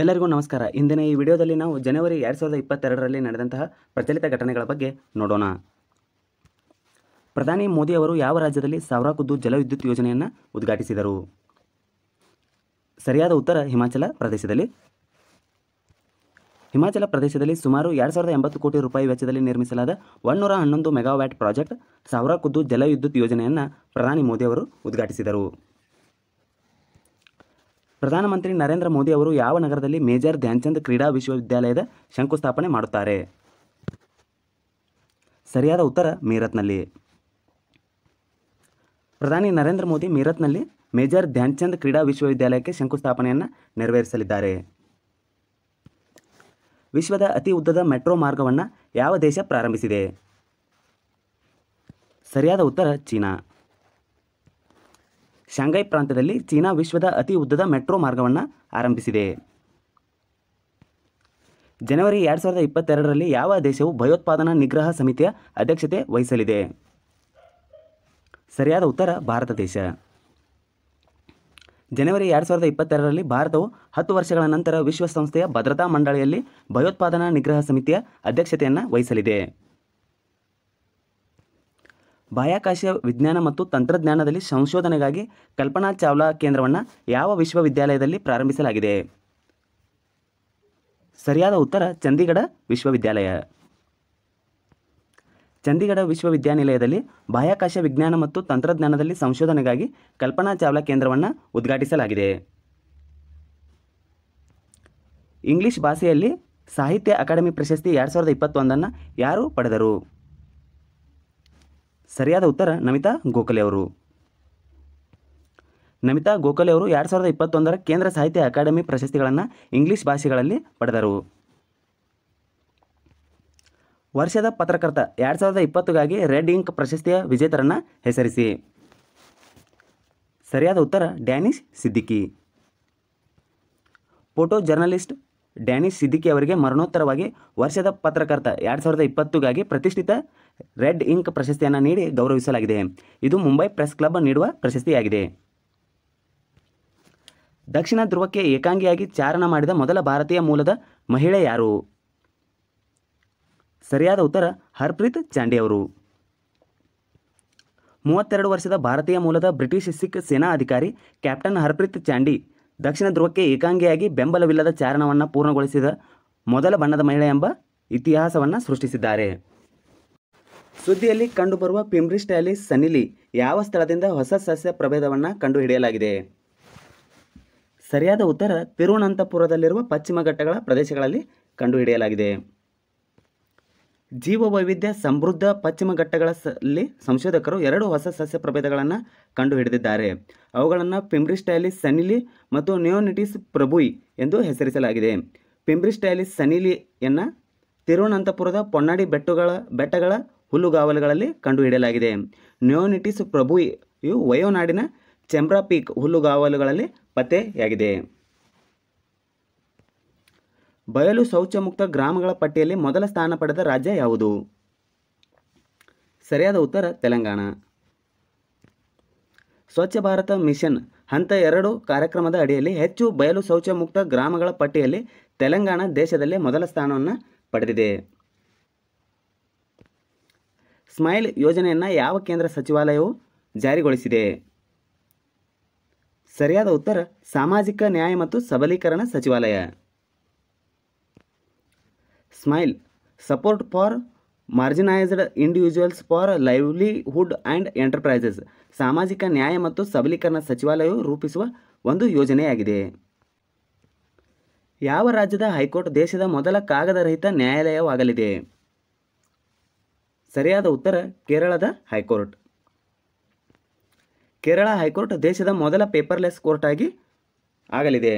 ಎಲ್ಲರಿಗೂ ನಮಸ್ಕಾರ ಇಂದಿನ ಈ ವಿಡಿಯೋದಲ್ಲಿ ನಾವು ಜನವರಿ ಎರಡು ಸಾವಿರದ ಇಪ್ಪತ್ತೆರಡರಲ್ಲಿ ನಡೆದಂತಹ ಪ್ರಚಲಿತ ಘಟನೆಗಳ ಬಗ್ಗೆ ನೋಡೋಣ ಪ್ರಧಾನಿ ಮೋದಿ ಅವರು ಯಾವ ರಾಜ್ಯದಲ್ಲಿ ಸಾವಿರ ಖುದ್ದು ಜಲವಿದ್ಯುತ್ ಯೋಜನೆಯನ್ನು ಉದ್ಘಾಟಿಸಿದರು ಸರಿಯಾದ ಉತ್ತರ ಹಿಮಾಚಲ ಪ್ರದೇಶದಲ್ಲಿ ಹಿಮಾಚಲ ಪ್ರದೇಶದಲ್ಲಿ ಸುಮಾರು ಎರಡು ಸಾವಿರದ ಎಂಬತ್ತು ಕೋಟಿ ರೂಪಾಯಿ ವೆಚ್ಚದಲ್ಲಿ ನಿರ್ಮಿಸಲಾದ ಒನ್ನೂರ ಹನ್ನೊಂದು ಮೆಗಾವ್ಯಾಟ್ ಪ್ರಾಜೆಕ್ಟ್ ಸಾವಿರ ಖುದ್ದು ಜಲವಿದ್ಯುತ್ ಯೋಜನೆಯನ್ನು ಪ್ರಧಾನಿ ಮೋದಿ ಅವರು ಉದ್ಘಾಟಿಸಿದರು ಪ್ರಧಾನಮಂತ್ರಿ ನರೇಂದ್ರ ಮೋದಿ ಅವರು ಯಾವ ನಗರದಲ್ಲಿ ಮೇಜರ್ ಧ್ಯಾನ್ಚಂದ್ ಕ್ರೀಡಾ ವಿಶ್ವವಿದ್ಯಾಲಯದ ಶಂಕುಸ್ಥಾಪನೆ ಮಾಡುತ್ತಾರೆ ಸರಿಯಾದ ಉತ್ತರ ಮೀರತ್ನಲ್ಲಿ ಪ್ರಧಾನಿ ನರೇಂದ್ರ ಮೋದಿ ಮೀರತ್ನಲ್ಲಿ ಮೇಜರ್ ಧ್ಯಾನ್ಚಂದ್ ಕ್ರೀಡಾ ವಿಶ್ವವಿದ್ಯಾಲಯಕ್ಕೆ ಶಂಕುಸ್ಥಾಪನೆಯನ್ನು ನೆರವೇರಿಸಲಿದ್ದಾರೆ ವಿಶ್ವದ ಅತಿ ಉದ್ದದ ಮೆಟ್ರೋ ಮಾರ್ಗವನ್ನು ಯಾವ ದೇಶ ಪ್ರಾರಂಭಿಸಿದೆ ಸರಿಯಾದ ಉತ್ತರ ಚೀನಾ ಶಾಂಘೈ ಪ್ರಾಂತ್ಯದಲ್ಲಿ ಚೀನಾ ವಿಶ್ವದ ಅತಿ ಉದ್ದದ ಮೆಟ್ರೋ ಮಾರ್ಗವನ್ನು ಆರಂಭಿಸಿದೆ ಜನವರಿ ಎರಡು ಸಾವಿರದ ಇಪ್ಪತ್ತೆರಡರಲ್ಲಿ ಯಾವ ದೇಶವು ಭಯೋತ್ಪಾದನಾ ನಿಗ್ರಹ ಸಮಿತಿಯ ಅಧ್ಯಕ್ಷತೆ ವಹಿಸಲಿದೆ ಸರಿಯಾದ ಉತ್ತರ ಭಾರತ ದೇಶ ಜನವರಿ ಎರಡು ಸಾವಿರದ ಇಪ್ಪತ್ತೆರಡರಲ್ಲಿ ಭಾರತವು ಹತ್ತು ವರ್ಷಗಳ ನಂತರ ವಿಶ್ವಸಂಸ್ಥೆಯ ಭದ್ರತಾ ಮಂಡಳಿಯಲ್ಲಿ ಭಯೋತ್ಪಾದನಾ ನಿಗ್ರಹ ಸಮಿತಿಯ ಅಧ್ಯಕ್ಷತೆಯನ್ನು ವಹಿಸಲಿದೆ ಬಾಹ್ಯಾಕಾಶ ವಿಜ್ಞಾನ ಮತ್ತು ತಂತ್ರಜ್ಞಾನದಲ್ಲಿ ಸಂಶೋಧನೆಗಾಗಿ ಕಲ್ಪನಾ ಚಾವ್ಲಾ ಕೇಂದ್ರವನ್ನು ಯಾವ ವಿಶ್ವವಿದ್ಯಾಲಯದಲ್ಲಿ ಪ್ರಾರಂಭಿಸಲಾಗಿದೆ ಸರಿಯಾದ ಉತ್ತರ ಚಂಡೀಗಢ ವಿಶ್ವವಿದ್ಯಾಲಯ ಚಂಡೀಗಢ ವಿಶ್ವವಿದ್ಯಾನಿಲಯದಲ್ಲಿ ಬಾಹ್ಯಾಕಾಶ ವಿಜ್ಞಾನ ಮತ್ತು ತಂತ್ರಜ್ಞಾನದಲ್ಲಿ ಸಂಶೋಧನೆಗಾಗಿ ಕಲ್ಪನಾ ಚಾವ್ಲಾ ಕೇಂದ್ರವನ್ನು ಉದ್ಘಾಟಿಸಲಾಗಿದೆ ಇಂಗ್ಲಿಷ್ ಭಾಷೆಯಲ್ಲಿ ಸಾಹಿತ್ಯ ಅಕಾಡೆಮಿ ಪ್ರಶಸ್ತಿ ಎರಡು ಸಾವಿರದ ಇಪ್ಪತ್ತೊಂದನ್ನು ಯಾರು ಪಡೆದರು ಸರಿಯಾದ ಉತ್ತರ ನಮಿತಾ ಗೋಖಲೆ ಅವರು ನಮಿತಾ ಗೋಖಲೆ ಅವರು ಎರಡು ಸಾವಿರದ ಇಪ್ಪತ್ತೊಂದರ ಕೇಂದ್ರ ಸಾಹಿತ್ಯ ಅಕಾಡೆಮಿ ಪ್ರಶಸ್ತಿಗಳನ್ನು ಇಂಗ್ಲಿಷ್ ಭಾಷೆಗಳಲ್ಲಿ ಪಡೆದರು ವರ್ಷದ ಪತ್ರಕರ್ತ ಎರಡು ಸಾವಿರದ ಇಪ್ಪತ್ತುಗಾಗಿ ರೆಡ್ ಇಂಕ್ ಪ್ರಶಸ್ತಿಯ ವಿಜೇತರನ್ನು ಹೆಸರಿಸಿ ಸರಿಯಾದ ಉತ್ತರ ಡ್ಯಾನಿಶ್ ಸಿದ್ದಿಕಿ ಫೋಟೋ ಜರ್ನಲಿಸ್ಟ್ ಡ್ಯಾನಿಶ್ ಸಿದ್ದಿಕಿ ಅವರಿಗೆ ಮರಣೋತ್ತರವಾಗಿ ವರ್ಷದ ಪತ್ರಕರ್ತ ಎರಡು ಸಾವಿರದ ಇಪ್ಪತ್ತುಗಾಗಿ ಪ್ರತಿಷ್ಠಿತ ರೆಡ್ ಇಂಕ್ ಪ್ರಶಸ್ತಿಯನ್ನು ನೀಡಿ ಗೌರವಿಸಲಾಗಿದೆ ಇದು ಮುಂಬೈ ಪ್ರೆಸ್ ಕ್ಲಬ್ ನೀಡುವ ಪ್ರಶಸ್ತಿಯಾಗಿದೆ ದಕ್ಷಿಣ ಧ್ರುವಕ್ಕೆ ಏಕಾಂಗಿಯಾಗಿ ಚಾರಣ ಮಾಡಿದ ಮೊದಲ ಭಾರತೀಯ ಮೂಲದ ಮಹಿಳೆ ಯಾರು ಸರಿಯಾದ ಉತ್ತರ ಹರ್ಪ್ರೀತ್ ಚಾಂಡಿ ಅವರು ಮೂವತ್ತೆರಡು ವರ್ಷದ ಭಾರತೀಯ ಮೂಲದ ಬ್ರಿಟಿಷ್ ಸಿಖ್ ಸೇನಾ ಅಧಿಕಾರಿ ಕ್ಯಾಪ್ಟನ್ ಹರ್ಪ್ರೀತ್ ಚಾಂಡಿ ದಕ್ಷಿಣ ಧ್ರುವಕ್ಕೆ ಏಕಾಂಗಿಯಾಗಿ ಬೆಂಬಲವಿಲ್ಲದ ಚಾರಣವನ್ನು ಪೂರ್ಣಗೊಳಿಸಿದ ಮೊದಲ ಬಣ್ಣದ ಮಹಿಳೆ ಎಂಬ ಇತಿಹಾಸವನ್ನು ಸೃಷ್ಟಿಸಿದ್ದಾರೆ ಸುದ್ದಿಯಲ್ಲಿ ಕಂಡುಬರುವ ಸ್ಟೈಲಿ ಸನಿಲಿ ಯಾವ ಸ್ಥಳದಿಂದ ಹೊಸ ಸಸ್ಯ ಪ್ರಭೇದವನ್ನು ಕಂಡುಹಿಡಿಯಲಾಗಿದೆ ಸರಿಯಾದ ಉತ್ತರ ತಿರುವನಂತಪುರದಲ್ಲಿರುವ ಪಶ್ಚಿಮ ಘಟ್ಟಗಳ ಪ್ರದೇಶಗಳಲ್ಲಿ ಕಂಡುಹಿಡಿಯಲಾಗಿದೆ ಜೀವವೈವಿಧ್ಯ ಸಮೃದ್ಧ ಪಶ್ಚಿಮ ಘಟ್ಟಗಳಲ್ಲಿ ಸಂಶೋಧಕರು ಎರಡು ಹೊಸ ಸಸ್ಯ ಪ್ರಭೇದಗಳನ್ನು ಕಂಡುಹಿಡಿದಿದ್ದಾರೆ ಅವುಗಳನ್ನು ಪಿಂಬ್ರಿಸ್ಟೈಲಿಸ್ ಸನಿಲಿ ಮತ್ತು ನಿಯೋನಿಟಿಸ್ ಪ್ರಭುಯ್ ಎಂದು ಹೆಸರಿಸಲಾಗಿದೆ ಪಿಂಬ್ರಿಸ್ಟೈಲಿಸ್ ಸನಿಲಿಯನ್ನು ತಿರುವನಂತಪುರದ ಪೊನ್ನಾಡಿ ಬೆಟ್ಟುಗಳ ಬೆಟ್ಟಗಳ ಹುಲ್ಲುಗಾವಲುಗಳಲ್ಲಿ ಕಂಡುಹಿಡಿಯಲಾಗಿದೆ ನಿಯೋನಿಟಿಸ್ ಪ್ರಭುಯ್ ಇವು ವಯೋನಾಡಿನ ಚೆಂಬ್ರಾಪೀಕ್ ಹುಲ್ಲುಗಾವಲುಗಳಲ್ಲಿ ಪತ್ತೆಯಾಗಿದೆ ಬಯಲು ಶೌಚಮುಕ್ತ ಗ್ರಾಮಗಳ ಪಟ್ಟಿಯಲ್ಲಿ ಮೊದಲ ಸ್ಥಾನ ಪಡೆದ ರಾಜ್ಯ ಯಾವುದು ಸರಿಯಾದ ಉತ್ತರ ತೆಲಂಗಾಣ ಸ್ವಚ್ಛ ಭಾರತ ಮಿಷನ್ ಹಂತ ಎರಡು ಕಾರ್ಯಕ್ರಮದ ಅಡಿಯಲ್ಲಿ ಹೆಚ್ಚು ಬಯಲು ಶೌಚಮುಕ್ತ ಗ್ರಾಮಗಳ ಪಟ್ಟಿಯಲ್ಲಿ ತೆಲಂಗಾಣ ದೇಶದಲ್ಲೇ ಮೊದಲ ಸ್ಥಾನವನ್ನು ಪಡೆದಿದೆ ಸ್ಮೈಲ್ ಯೋಜನೆಯನ್ನು ಯಾವ ಕೇಂದ್ರ ಸಚಿವಾಲಯವು ಜಾರಿಗೊಳಿಸಿದೆ ಸರಿಯಾದ ಉತ್ತರ ಸಾಮಾಜಿಕ ನ್ಯಾಯ ಮತ್ತು ಸಬಲೀಕರಣ ಸಚಿವಾಲಯ smile support for marginalised individuals for livelihood and enterprises ಸಾಮಾಜಿಕ ನ್ಯಾಯ ಮತ್ತು ಸಬಲೀಕರಣ ಸಚಿವಾಲಯವು ರೂಪಿಸುವ ಒಂದು ಯೋಜನೆಯಾಗಿದೆ ಯಾವ ರಾಜ್ಯದ ಹೈಕೋರ್ಟ್ ದೇಶದ ಮೊದಲ ಕಾಗದರಹಿತ ನ್ಯಾಯಾಲಯವಾಗಲಿದೆ ಸರಿಯಾದ ಉತ್ತರ ಕೇರಳದ ಹೈಕೋರ್ಟ್ ಕೇರಳ ಹೈಕೋರ್ಟ್ ದೇಶದ ಮೊದಲ ಪೇಪರ್ಲೆಸ್ ಕೋರ್ಟ್ ಆಗಿ ಆಗಲಿದೆ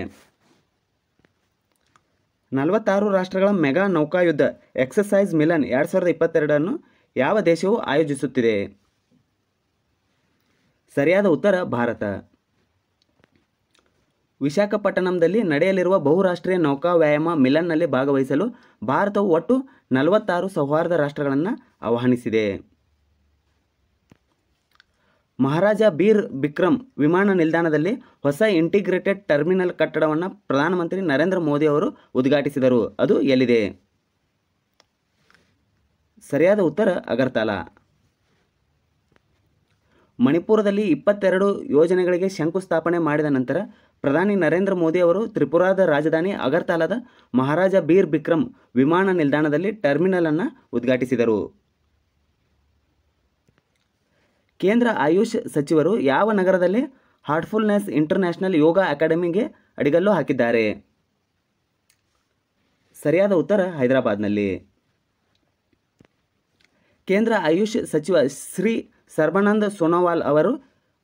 ನಲವತ್ತಾರು ರಾಷ್ಟ್ರಗಳ ಮೆಗಾ ನೌಕಾಯುದ್ಧ ಎಕ್ಸಸೈಸ್ ಮಿಲನ್ ಎರಡು ಸಾವಿರದ ಇಪ್ಪತ್ತೆರಡನ್ನು ಯಾವ ದೇಶವು ಆಯೋಜಿಸುತ್ತಿದೆ ಸರಿಯಾದ ಉತ್ತರ ಭಾರತ ವಿಶಾಖಪಟ್ಟಣಂದಲ್ಲಿ ನಡೆಯಲಿರುವ ಬಹುರಾಷ್ಟ್ರೀಯ ನೌಕಾ ವ್ಯಾಯಾಮ ಮಿಲನ್ನಲ್ಲಿ ಭಾಗವಹಿಸಲು ಭಾರತವು ಒಟ್ಟು ನಲವತ್ತಾರು ಸೌಹಾರ್ದ ರಾಷ್ಟ್ರಗಳನ್ನು ಆಹ್ವಾನಿಸಿದೆ ಮಹಾರಾಜ ಬೀರ್ ಬಿಕ್ರಮ್ ವಿಮಾನ ನಿಲ್ದಾಣದಲ್ಲಿ ಹೊಸ ಇಂಟಿಗ್ರೇಟೆಡ್ ಟರ್ಮಿನಲ್ ಕಟ್ಟಡವನ್ನು ಪ್ರಧಾನಮಂತ್ರಿ ನರೇಂದ್ರ ಮೋದಿ ಅವರು ಉದ್ಘಾಟಿಸಿದರು ಅದು ಎಲ್ಲಿದೆ ಸರಿಯಾದ ಉತ್ತರ ಅಗರ್ತಾಲ ಮಣಿಪುರದಲ್ಲಿ ಇಪ್ಪತ್ತೆರಡು ಯೋಜನೆಗಳಿಗೆ ಶಂಕುಸ್ಥಾಪನೆ ಮಾಡಿದ ನಂತರ ಪ್ರಧಾನಿ ನರೇಂದ್ರ ಮೋದಿ ಅವರು ತ್ರಿಪುರಾದ ರಾಜಧಾನಿ ಅಗರ್ತಾಲದ ಮಹಾರಾಜ ಬೀರ್ ಬಿಕ್ರಮ್ ವಿಮಾನ ನಿಲ್ದಾಣದಲ್ಲಿ ಟರ್ಮಿನಲ್ ಅನ್ನು ಉದ್ಘಾಟಿಸಿದರು ಕೇಂದ್ರ ಆಯುಷ್ ಸಚಿವರು ಯಾವ ನಗರದಲ್ಲಿ ಹಾರ್ಟ್ಫುಲ್ನೆಸ್ ಇಂಟರ್ನ್ಯಾಷನಲ್ ಯೋಗ ಅಕಾಡೆಮಿಗೆ ಅಡಿಗಲ್ಲು ಹಾಕಿದ್ದಾರೆ ಸರಿಯಾದ ಉತ್ತರ ಹೈದರಾಬಾದ್ನಲ್ಲಿ ಕೇಂದ್ರ ಆಯುಷ್ ಸಚಿವ ಶ್ರೀ ಸರ್ಬಾನಂದ್ ಸೋನೋವಾಲ್ ಅವರು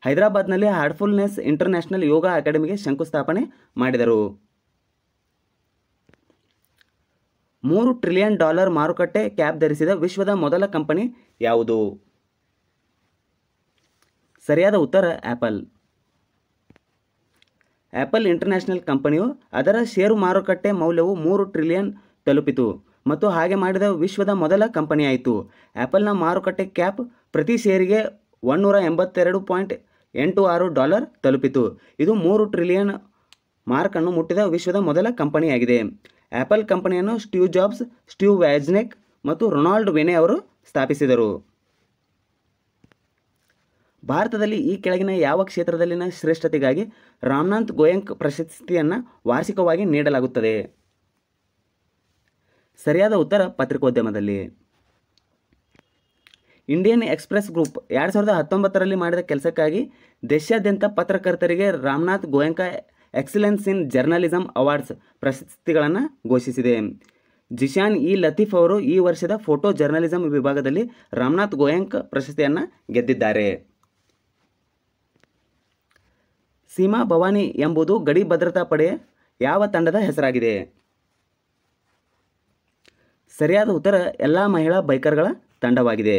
ಹೈದರಾಬಾದ್ನಲ್ಲಿ ಹಾರ್ಟ್ಫುಲ್ನೆಸ್ ಇಂಟರ್ನ್ಯಾಷನಲ್ ಯೋಗ ಅಕಾಡೆಮಿಗೆ ಶಂಕುಸ್ಥಾಪನೆ ಮಾಡಿದರು ಮೂರು ಟ್ರಿಲಿಯನ್ ಡಾಲರ್ ಮಾರುಕಟ್ಟೆ ಕ್ಯಾಪ್ ಧರಿಸಿದ ವಿಶ್ವದ ಮೊದಲ ಕಂಪನಿ ಯಾವುದು ಸರಿಯಾದ ಉತ್ತರ ಆ್ಯಪಲ್ ಆ್ಯಪಲ್ ಇಂಟರ್ನ್ಯಾಷನಲ್ ಕಂಪನಿಯು ಅದರ ಷೇರು ಮಾರುಕಟ್ಟೆ ಮೌಲ್ಯವು ಮೂರು ಟ್ರಿಲಿಯನ್ ತಲುಪಿತು ಮತ್ತು ಹಾಗೆ ಮಾಡಿದ ವಿಶ್ವದ ಮೊದಲ ಕಂಪನಿಯಾಯಿತು ಆ್ಯಪಲ್ನ ಮಾರುಕಟ್ಟೆ ಕ್ಯಾಪ್ ಪ್ರತಿ ಷೇರಿಗೆ ಒನ್ನೂರ ಎಂಬತ್ತೆರಡು ಪಾಯಿಂಟ್ ಎಂಟು ಆರು ಡಾಲರ್ ತಲುಪಿತು ಇದು ಮೂರು ಟ್ರಿಲಿಯನ್ ಮಾರ್ಕನ್ನು ಮುಟ್ಟಿದ ವಿಶ್ವದ ಮೊದಲ ಕಂಪನಿಯಾಗಿದೆ ಆ್ಯಪಲ್ ಕಂಪನಿಯನ್ನು ಸ್ಟೀವ್ ಜಾಬ್ಸ್ ಸ್ಟೀವ್ ವ್ಯಾಜ್ನೆಕ್ ಮತ್ತು ರೊನಾಲ್ಡ್ ವೆನೆ ಅವರು ಸ್ಥಾಪಿಸಿದರು ಭಾರತದಲ್ಲಿ ಈ ಕೆಳಗಿನ ಯಾವ ಕ್ಷೇತ್ರದಲ್ಲಿನ ಶ್ರೇಷ್ಠತೆಗಾಗಿ ರಾಮನಾಥ್ ಗೋಯಂಕ್ ಪ್ರಶಸ್ತಿಯನ್ನು ವಾರ್ಷಿಕವಾಗಿ ನೀಡಲಾಗುತ್ತದೆ ಸರಿಯಾದ ಉತ್ತರ ಪತ್ರಿಕೋದ್ಯಮದಲ್ಲಿ ಇಂಡಿಯನ್ ಎಕ್ಸ್ಪ್ರೆಸ್ ಗ್ರೂಪ್ ಎರಡು ಸಾವಿರದ ಹತ್ತೊಂಬತ್ತರಲ್ಲಿ ಮಾಡಿದ ಕೆಲಸಕ್ಕಾಗಿ ದೇಶಾದ್ಯಂತ ಪತ್ರಕರ್ತರಿಗೆ Ramnath Goenka excellence in journalism awards ಪ್ರಶಸ್ತಿಗಳನ್ನು ಘೋಷಿಸಿದೆ ಜಿಶಾನ್ ಇ ಲತೀಫ್ ಅವರು ಈ ವರ್ಷದ ಫೋಟೋ ಜರ್ನಲಿಸಂ ವಿಭಾಗದಲ್ಲಿ ರಾಮನಾಥ್ ಗೋಯಂಕ್ ಪ್ರಶಸ್ತಿಯನ್ನು ಗೆದ್ದಿದ್ದಾರೆ ಸೀಮಾ ಭವಾನಿ ಎಂಬುದು ಗಡಿ ಭದ್ರತಾ ಪಡೆ ಯಾವ ತಂಡದ ಹೆಸರಾಗಿದೆ ಸರಿಯಾದ ಉತ್ತರ ಎಲ್ಲ ಮಹಿಳಾ ಬೈಕರ್ಗಳ ತಂಡವಾಗಿದೆ